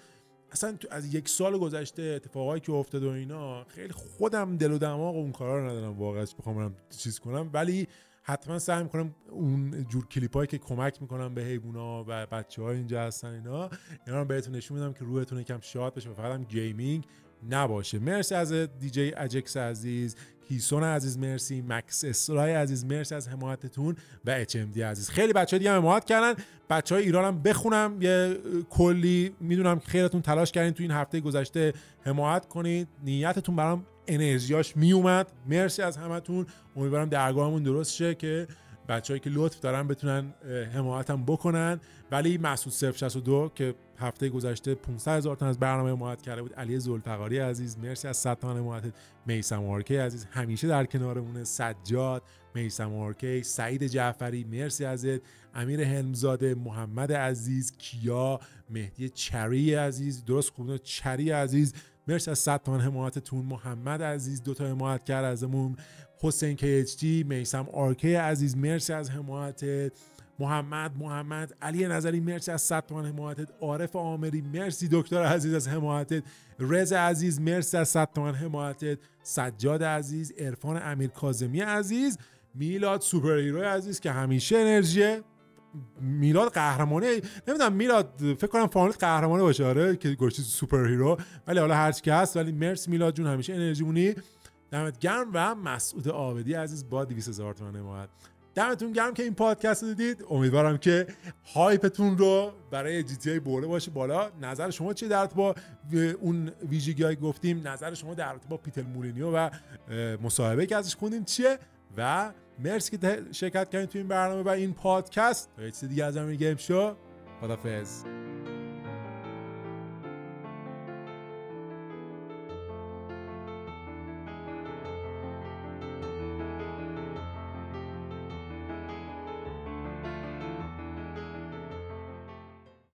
اصلا تو از یک سال گذشته اتفاقایی که افتاد و اینا خیلی خودم دل و دماغ و اون کارا رو ندارم واقعا بخوام برم چیز کنم ولی حتما سعی میکنم اون جور کلیپ هایی که کمک میکنم به حیبونا و بچه های اینجا هستن اینا اینا رو بهتون نشون میدم که روحتون یکم شاد بشه و فقط هم گیمینگ نباشه مرسی از دیجی اجکس عزیز هیسون عزیز مرسی مکس اسرای عزیز مرسی از حمایتتون و اچ ام دی عزیز خیلی بچه دیگه هم حمایت کردن بچه های ایران هم بخونم یه کلی میدونم خیرتون تلاش کردین تو این هفته گذشته حمایت کنید نیتتون برام انرژیاش میومد مرسی از همتون امیدوارم درگاهمون درست شه که بچههایی که لطف دارن بتونن حمایت هم بکنن ولی مسعود 062 که هفته گذشته 500 هزار تن از برنامه حمایت کرده بود علی زلفقاری عزیز مرسی از 100 تن حمایت میسم آرکی عزیز همیشه در کنارمونه سجاد میسم آرکی سعید جعفری مرسی ازت امیر هنمزاده محمد عزیز کیا مهدی چری عزیز درست خوبه چری عزیز مرسی از 100 تومن حمایتتون محمد عزیز دو تا حمایت کرد ازمون حسین کیچتی میسم آرکه عزیز مرسی از حمایتت محمد محمد علی نظری مرسی از صد تومن حمایتت عارف آمری مرسی دکتر عزیز از حمایتت رز عزیز مرسی از صد تومن حمایتت سجاد عزیز عرفان امیر کاظمی عزیز میلاد سوپر هیرو عزیز که همیشه انرژی میلاد قهرمانه نمیدونم میلاد فکر کنم فامیلت قهرمانه باشه آره که گوشی سوپر هیرو ولی حالا هرچی که هست ولی مرسی میلاد جون همیشه انرژی دمت گرم و مسعود آبدی عزیز با 200 هزار تومن حمایت دمتون گرم که این پادکست رو دیدید امیدوارم که هایپتون رو برای جی تی بوله باشه بالا نظر شما چیه در با اون ویژگی که گفتیم نظر شما در با پیتل مورینیو و مصاحبه که ازش خوندیم چیه و مرسی که شرکت کردین تو این برنامه و این پادکست تا چیز دیگه از همین گیم شو خدافظ